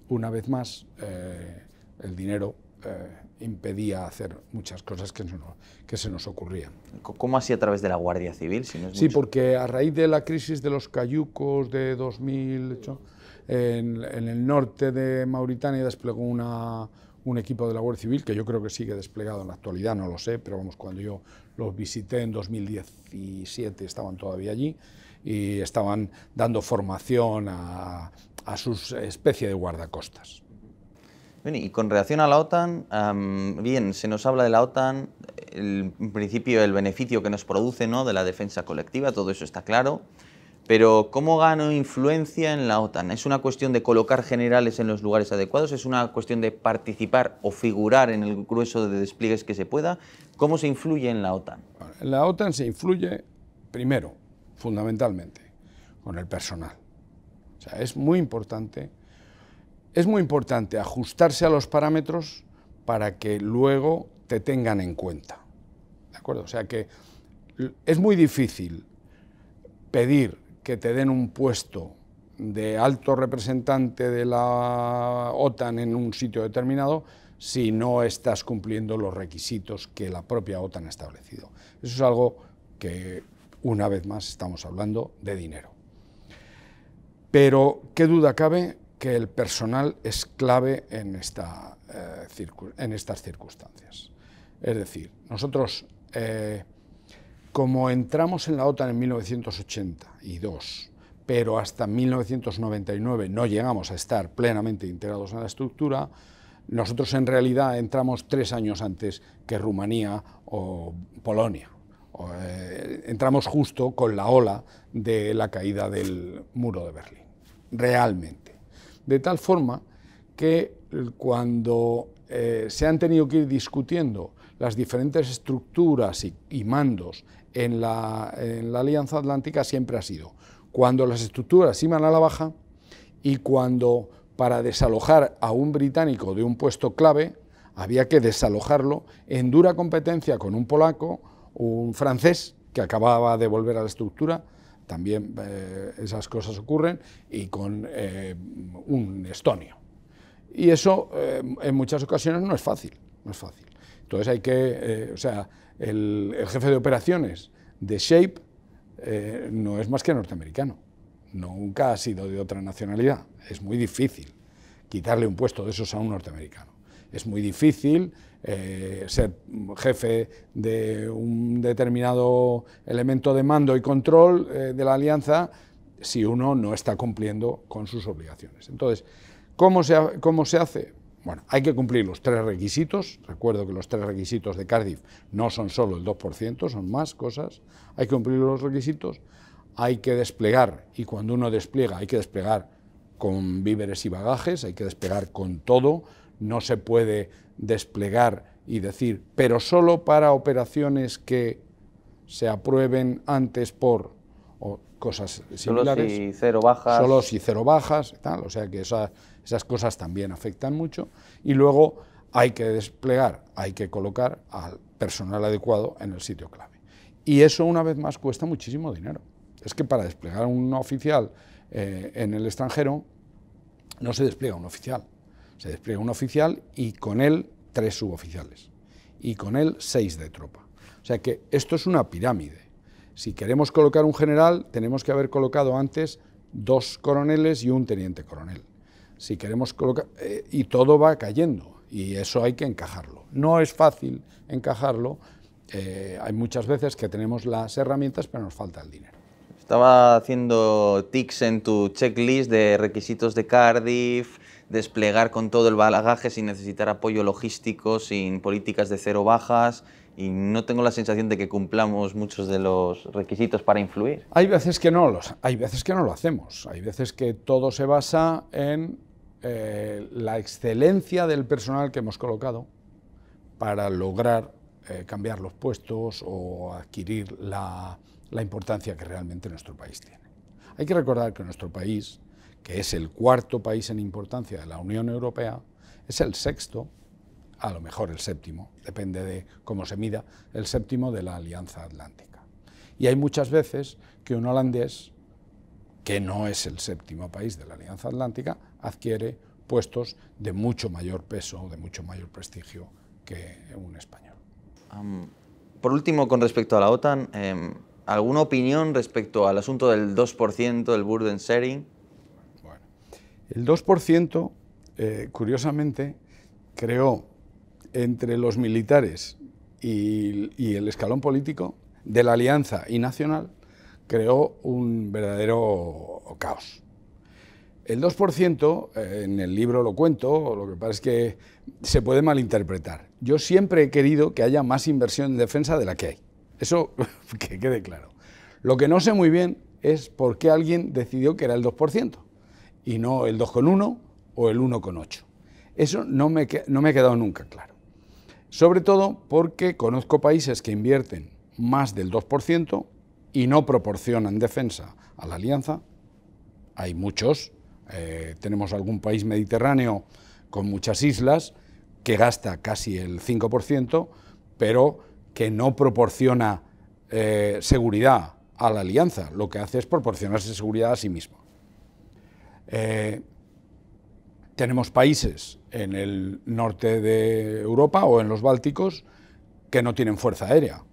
Una vez más, eh, el dinero impedía hacer muchas cosas que, que se nos ocurrían.
¿Cómo así a través de la Guardia Civil? sí,
porque a raíz de la crisis de los cayucos de 2008, en el norte de Mauritania desplegó una un equipo de la Guardia Civil que yo creo que sigue desplegado en la actualidad, no lo sé, pero vamos, cuando yo los visité en 2017 estaban todavía allí y estaban dando formación a, a sus especie de guardacostas.
y con relación a la OTAN, bien, se nos habla de la OTAN, el, en principio el beneficio que nos produce ¿no? de la defensa colectiva, todo eso está claro. Pero ¿cómo gano influencia en la OTAN? ¿Es una cuestión de colocar generales en los lugares adecuados? ¿Es una cuestión de participar o figurar en el grueso de despliegues que se pueda? ¿Cómo
se influye en la OTAN? En la OTAN se influye primero, fundamentalmente, con el personal. O sea, es muy importante, es muy importante ajustarse a los parámetros para que luego te tengan en cuenta. ¿De acuerdo? O sea que es muy difícil pedir que te den un puesto de alto representante de la OTAN en un sitio determinado si no estás cumpliendo los requisitos que la propia OTAN ha establecido. Eso es algo que, una vez más, estamos hablando de dinero. Pero qué duda cabe que el personal es clave en, esta, eh, en estas circunstancias. Es decir, nosotros eh, como entramos en la OTAN en 1982, pero hasta 1999 no llegamos a estar plenamente integrados en la estructura, nosotros en realidad entramos tres años antes que Rumanía o Polonia. Eh, entramos justo con la ola de la caída del muro de Berlín, realmente. De tal forma que cuando eh, se han tenido que ir discutiendo las diferentes estructuras y mandos en la, Alianza Atlántica siempre ha sido cuando las estructuras iban a la baja y cuando para desalojar a un británico de un puesto clave había que desalojarlo en dura competencia con un polaco, un francés que acababa de volver a la estructura, también eh, esas cosas ocurren, y con eh, un estonio. Y eso eh, en muchas ocasiones no es fácil no es fácil. Entonces hay que, eh, o sea, el, jefe de operaciones de Shape eh, no es más que norteamericano, nunca ha sido de otra nacionalidad, es muy difícil quitarle un puesto de esos a un norteamericano. Es muy difícil eh, ser jefe de un determinado elemento de mando y control de la alianza si uno no está cumpliendo con sus obligaciones. Entonces, ¿cómo cómo se hace? Bueno, hay que cumplir los tres requisitos. Recuerdo que los tres requisitos de Cardiff no son solo el 2%, son más cosas. Hay que cumplir los requisitos, hay que desplegar, y cuando uno despliega hay que desplegar con víveres y bagajes, hay que desplegar con todo. No se puede desplegar y decir, pero solo para operaciones que se aprueben antes por o cosas similares. Solo si cero bajas. Solo si cero bajas, o sea que esa... Esas cosas también afectan mucho. Y luego hay que desplegar, hay que colocar al personal adecuado en el sitio clave. Y eso, una vez más, cuesta muchísimo dinero. Es que para desplegar un oficial eh, en el extranjero, no se despliega un oficial. Se despliega un oficial y con él tres suboficiales. Y con él seis de tropa. O sea que esto es una pirámide. Si queremos colocar un general, tenemos que haber colocado antes dos coroneles y un teniente coronel si queremos colocar, eh, y todo va cayendo, y eso hay que encajarlo. No es fácil encajarlo, eh, hay muchas veces que tenemos las herramientas, pero nos falta el dinero.
Estaba haciendo tics en tu checklist de requisitos de Cardiff, desplegar con todo el balagaje sin necesitar apoyo logístico, sin políticas de cero bajas, y no tengo la sensación de que cumplamos muchos de los requisitos para influir.
Hay veces que no, los, hay veces que no lo hacemos, hay veces que todo se basa en eh, la excelencia del personal que hemos colocado para lograr eh, cambiar los puestos o adquirir la importancia que realmente nuestro país tiene. Hay que recordar que nuestro país, que es el cuarto país en importancia de la Unión Europea, es el sexto, a lo mejor el séptimo, depende de cómo se mida, el séptimo de la Alianza Atlántica. Y hay muchas veces que un holandés, que no es el séptimo país de la Alianza Atlántica, adquiere puestos de mucho mayor peso, de mucho mayor prestigio que un español.
por último, con respecto a la OTAN, em, ¿alguna opinión respecto al asunto del 2% del burden sharing?
Bueno, el 2%, eh, curiosamente, creó entre los militares y el escalón político de la alianza y nacional, creó un verdadero caos el 2%, eh, en el libro lo cuento, lo que pasa es que se puede malinterpretar. Yo siempre he querido que haya más inversión en defensa de la que hay. Eso <laughs> que quede claro. Lo que no sé muy bien es por qué alguien decidió que era el 2% y no el 2,1 o el 1,8. Eso no me, no me ha quedado nunca claro. Sobre todo porque conozco países que invierten más del 2% y no proporcionan defensa a la alianza. Hay muchos, eh, tenemos algún país mediterráneo con muchas islas que gasta casi el 5%, pero que no proporciona eh, seguridad a la alianza, lo que hace es proporcionarse seguridad a sí mismo. Eh, tenemos países en el norte de Europa o en los Bálticos que no tienen fuerza aérea.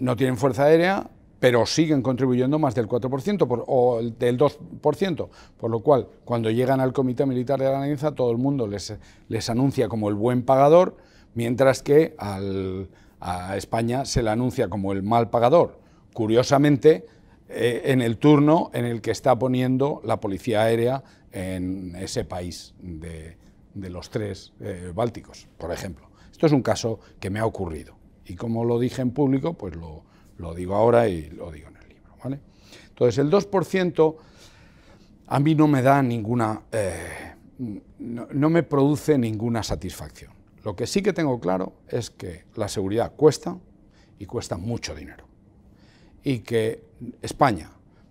No tienen fuerza aérea pero siguen contribuyendo más del 4% o del 2%, por lo cual cuando llegan al Comité Militar de la Alianza, todo el mundo les, les anuncia como el buen pagador, mientras que a España se le anuncia como el mal pagador. Curiosamente, eh, en el turno en el que está poniendo la policía aérea en ese país de, de los tres eh, bálticos, por ejemplo. Esto es un caso que me ha ocurrido y como lo dije en público, pues lo, lo digo ahora y lo digo en el libro. ¿vale? Entonces, el 2% a mí no me da ninguna, eh, no, me produce ninguna satisfacción. Lo que sí que tengo claro es que la seguridad cuesta y cuesta mucho dinero. Y que España,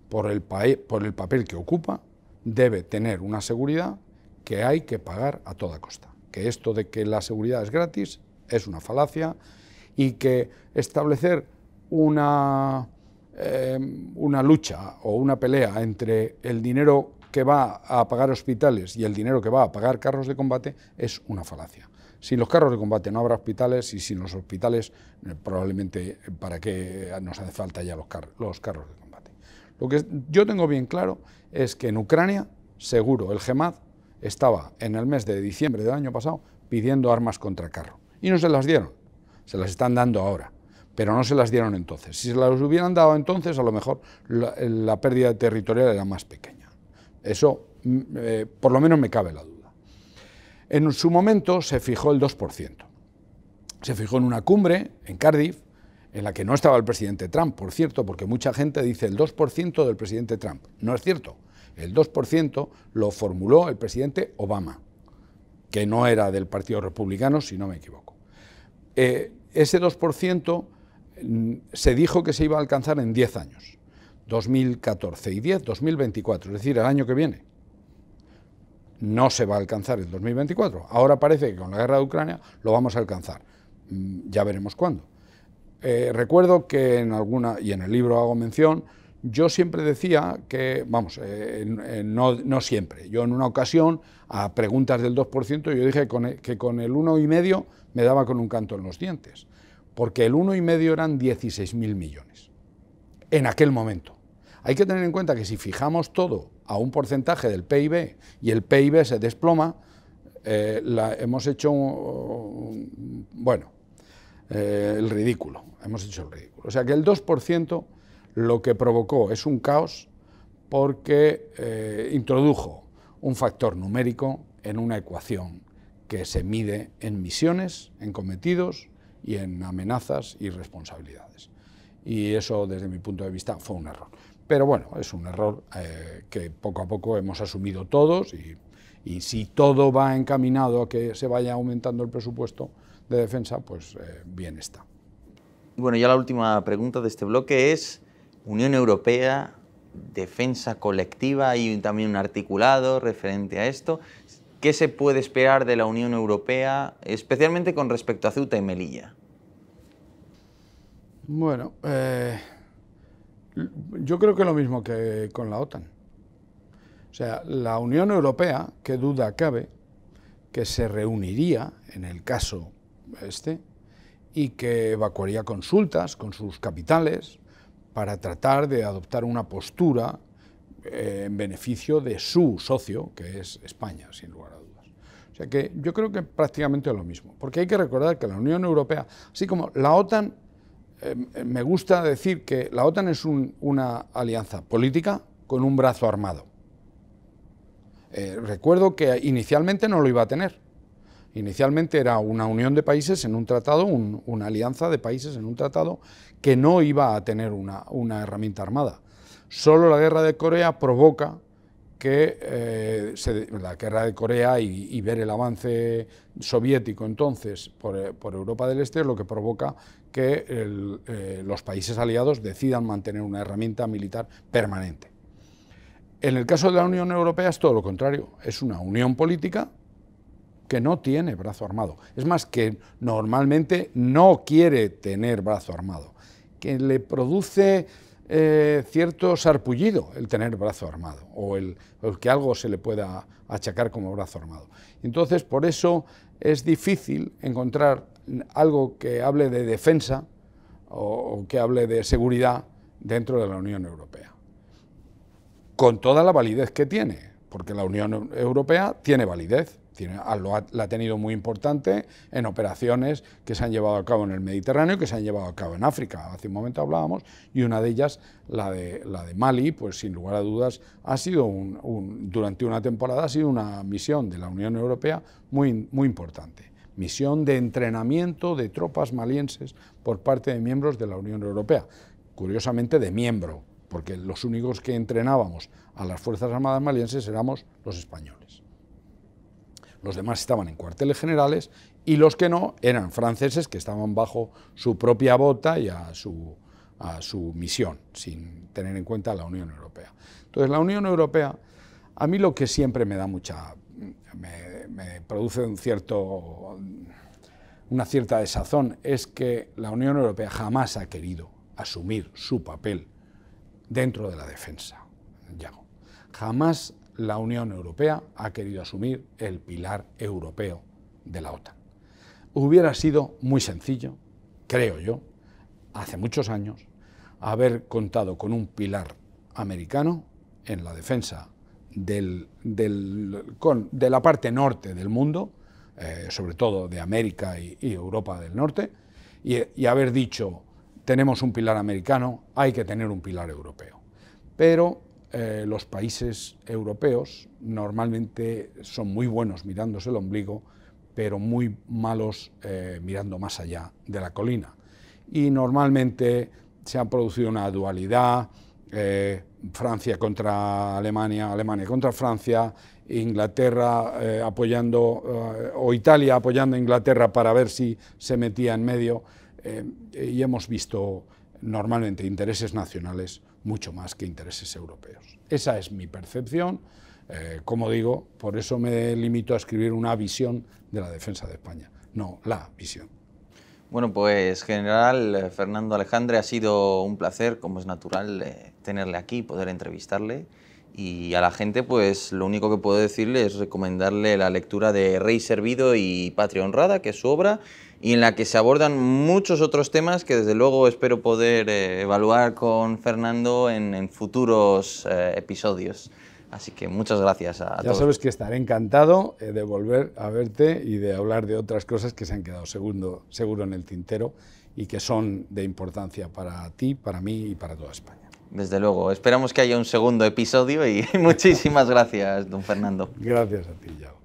por el, por el papel que ocupa, debe tener una seguridad que hay que pagar a toda costa. Que esto de que la seguridad es gratis es una falacia y que establecer eh, una, lucha o una pelea entre el dinero que va a pagar hospitales y el dinero que va a pagar carros de combate es una falacia. si los carros de combate no habrá hospitales y sin los hospitales eh, probablemente eh, para qué nos hace falta ya los, los carros de combate. Lo que yo tengo bien claro es que en Ucrania, seguro, el GEMAD estaba en el mes de diciembre del año pasado pidiendo armas contra carro y no se las dieron, se las están dando ahora pero no se las dieron entonces. Si se las hubieran dado entonces, a lo mejor la, pérdida territorial era más pequeña. Eso, mm, eh, por lo menos, me cabe la duda. En su momento se fijó el 2%. Se fijó en una cumbre, en Cardiff, en la que no estaba el presidente Trump, por cierto, porque mucha gente dice el 2% del presidente Trump. No es cierto. El 2% lo formuló el presidente Obama, que no era del Partido Republicano, si no me equivoco. Eh, ese 2% Mm, se dijo que se iba a alcanzar en 10 años, 2014 y 10, 2024, es decir, el año que viene. No se va a alcanzar en 2024. Ahora parece que con la guerra de Ucrania lo vamos a alcanzar. Mm, ya veremos cuándo. Eh, recuerdo que en alguna, y en el libro hago mención, yo siempre decía que, vamos, eh, no, siempre, yo en una ocasión, a preguntas del 2%, yo dije que con el, que con el 1,5 me daba con un canto en los dientes porque el 1,5 eran 16.000 millones en aquel momento. Hay que tener en cuenta que si fijamos todo a un porcentaje del PIB y el PIB se desploma, eh, la, hemos hecho, bueno, eh, el ridículo, hemos hecho el ridículo. O sea que el 2% lo que provocó es un caos porque eh, introdujo un factor numérico en una ecuación que se mide en misiones, en cometidos y en amenazas y responsabilidades. Y eso, desde mi punto de vista, fue un error. Pero bueno, es un error eh, que poco a poco hemos asumido todos y, y, si todo va encaminado a que se vaya aumentando el presupuesto de defensa, pues eh, bien está.
bueno, ya la última pregunta de este bloque es Unión Europea, defensa colectiva, y también un articulado referente a esto. ¿Qué se puede esperar de la Unión Europea, especialmente con respecto a Ceuta y Melilla?
Bueno, eh, yo creo que lo mismo que con la OTAN. O sea, la Unión Europea, que duda cabe, que se reuniría en el caso este y que evacuaría consultas con sus capitales para tratar de adoptar una postura eh, en beneficio de su socio, que es España, sin lugar o sea que yo creo que prácticamente es lo mismo, porque hay que recordar que la Unión Europea, así como la OTAN, em, em, me gusta decir que la OTAN es una alianza política con un brazo armado. Eh, recuerdo que inicialmente no lo iba a tener. Inicialmente era una unión de países en un tratado, una alianza de países en un tratado que no iba a tener una herramienta armada. Solo la guerra de Corea provoca que eh, la guerra de Corea y, ver el avance soviético entonces eh, por, Europa del Este es lo que provoca que eh, los países aliados decidan mantener una herramienta militar permanente. En el caso de la Unión Europea es todo lo contrario, es una unión política que no tiene brazo armado. Es más, que normalmente no quiere tener brazo armado, que le produce eh, cierto sarpullido el tener brazo armado o el, que algo se le pueda achacar como brazo armado. Entonces, por eso es difícil encontrar algo que hable de defensa o que hable de seguridad dentro de la Unión Europea, con toda la validez que tiene, porque la Unión Europea tiene validez Ah, la ha tenido muy importante en operaciones que se han llevado a cabo en el Mediterráneo y que se han llevado a cabo en África. Hace un momento hablábamos, y una de ellas, la de, la de Mali, pues sin lugar a dudas, ha sido un, durante una temporada ha sido una misión de la Unión Europea muy, muy importante. Misión de entrenamiento de tropas malienses por parte de miembros de la Unión Europea. Curiosamente, de miembro, porque los únicos que entrenábamos a las Fuerzas Armadas malienses éramos los españoles los demás estaban en cuarteles generales y los que no eran franceses que estaban bajo su propia bota y a su, a su misión, sin tener en cuenta la Unión Europea. Entonces, la Unión Europea, a mí lo que siempre me da mucha... me, produce un cierto, una cierta desazón es que la Unión Europea jamás ha querido asumir su papel dentro de la defensa. Jamás la Unión Europea ha querido asumir el pilar europeo de la OTAN. Hubiera sido muy sencillo, creo yo, hace muchos años, haber contado con un pilar americano en la defensa de la parte norte del mundo, eh, sobre todo de América y, Europa del Norte, y, y haber dicho, tenemos un pilar americano, hay que tener un pilar europeo. Pero eh, los países europeos normalmente son muy buenos mirándose el ombligo, pero muy malos eh, mirando más allá de la colina. Y normalmente se ha producido una dualidad, eh, Francia contra Alemania, Alemania contra Francia, Inglaterra apoyando, o Italia apoyando a Inglaterra para ver si se metía en medio, y hemos visto normalmente intereses nacionales mucho más que intereses europeos. Esa es mi percepción. Eh, como digo, por eso me limito a escribir una visión de la defensa de España, no la visión.
Bueno, pues general eh, Fernando Alejandre, ha sido un placer, como es natural, eh, tenerle aquí, poder entrevistarle. Y a la gente, pues lo único que puedo decirle es recomendarle la lectura de Rey Servido y Patria Honrada, que es su obra, y en la que se abordan muchos otros temas que desde luego espero poder eh, evaluar con Fernando en, futuros eh, episodios. Así que muchas gracias a, todos. Ya sabes
que estaré encantado eh, de volver a verte y de hablar de otras cosas que se han quedado segundo, seguro en el tintero y que son de importancia para ti, para mí y para toda España.
Desde luego, esperamos que haya un segundo episodio
y <laughs> muchísimas gracias, don Fernando. Gracias a ti, ya.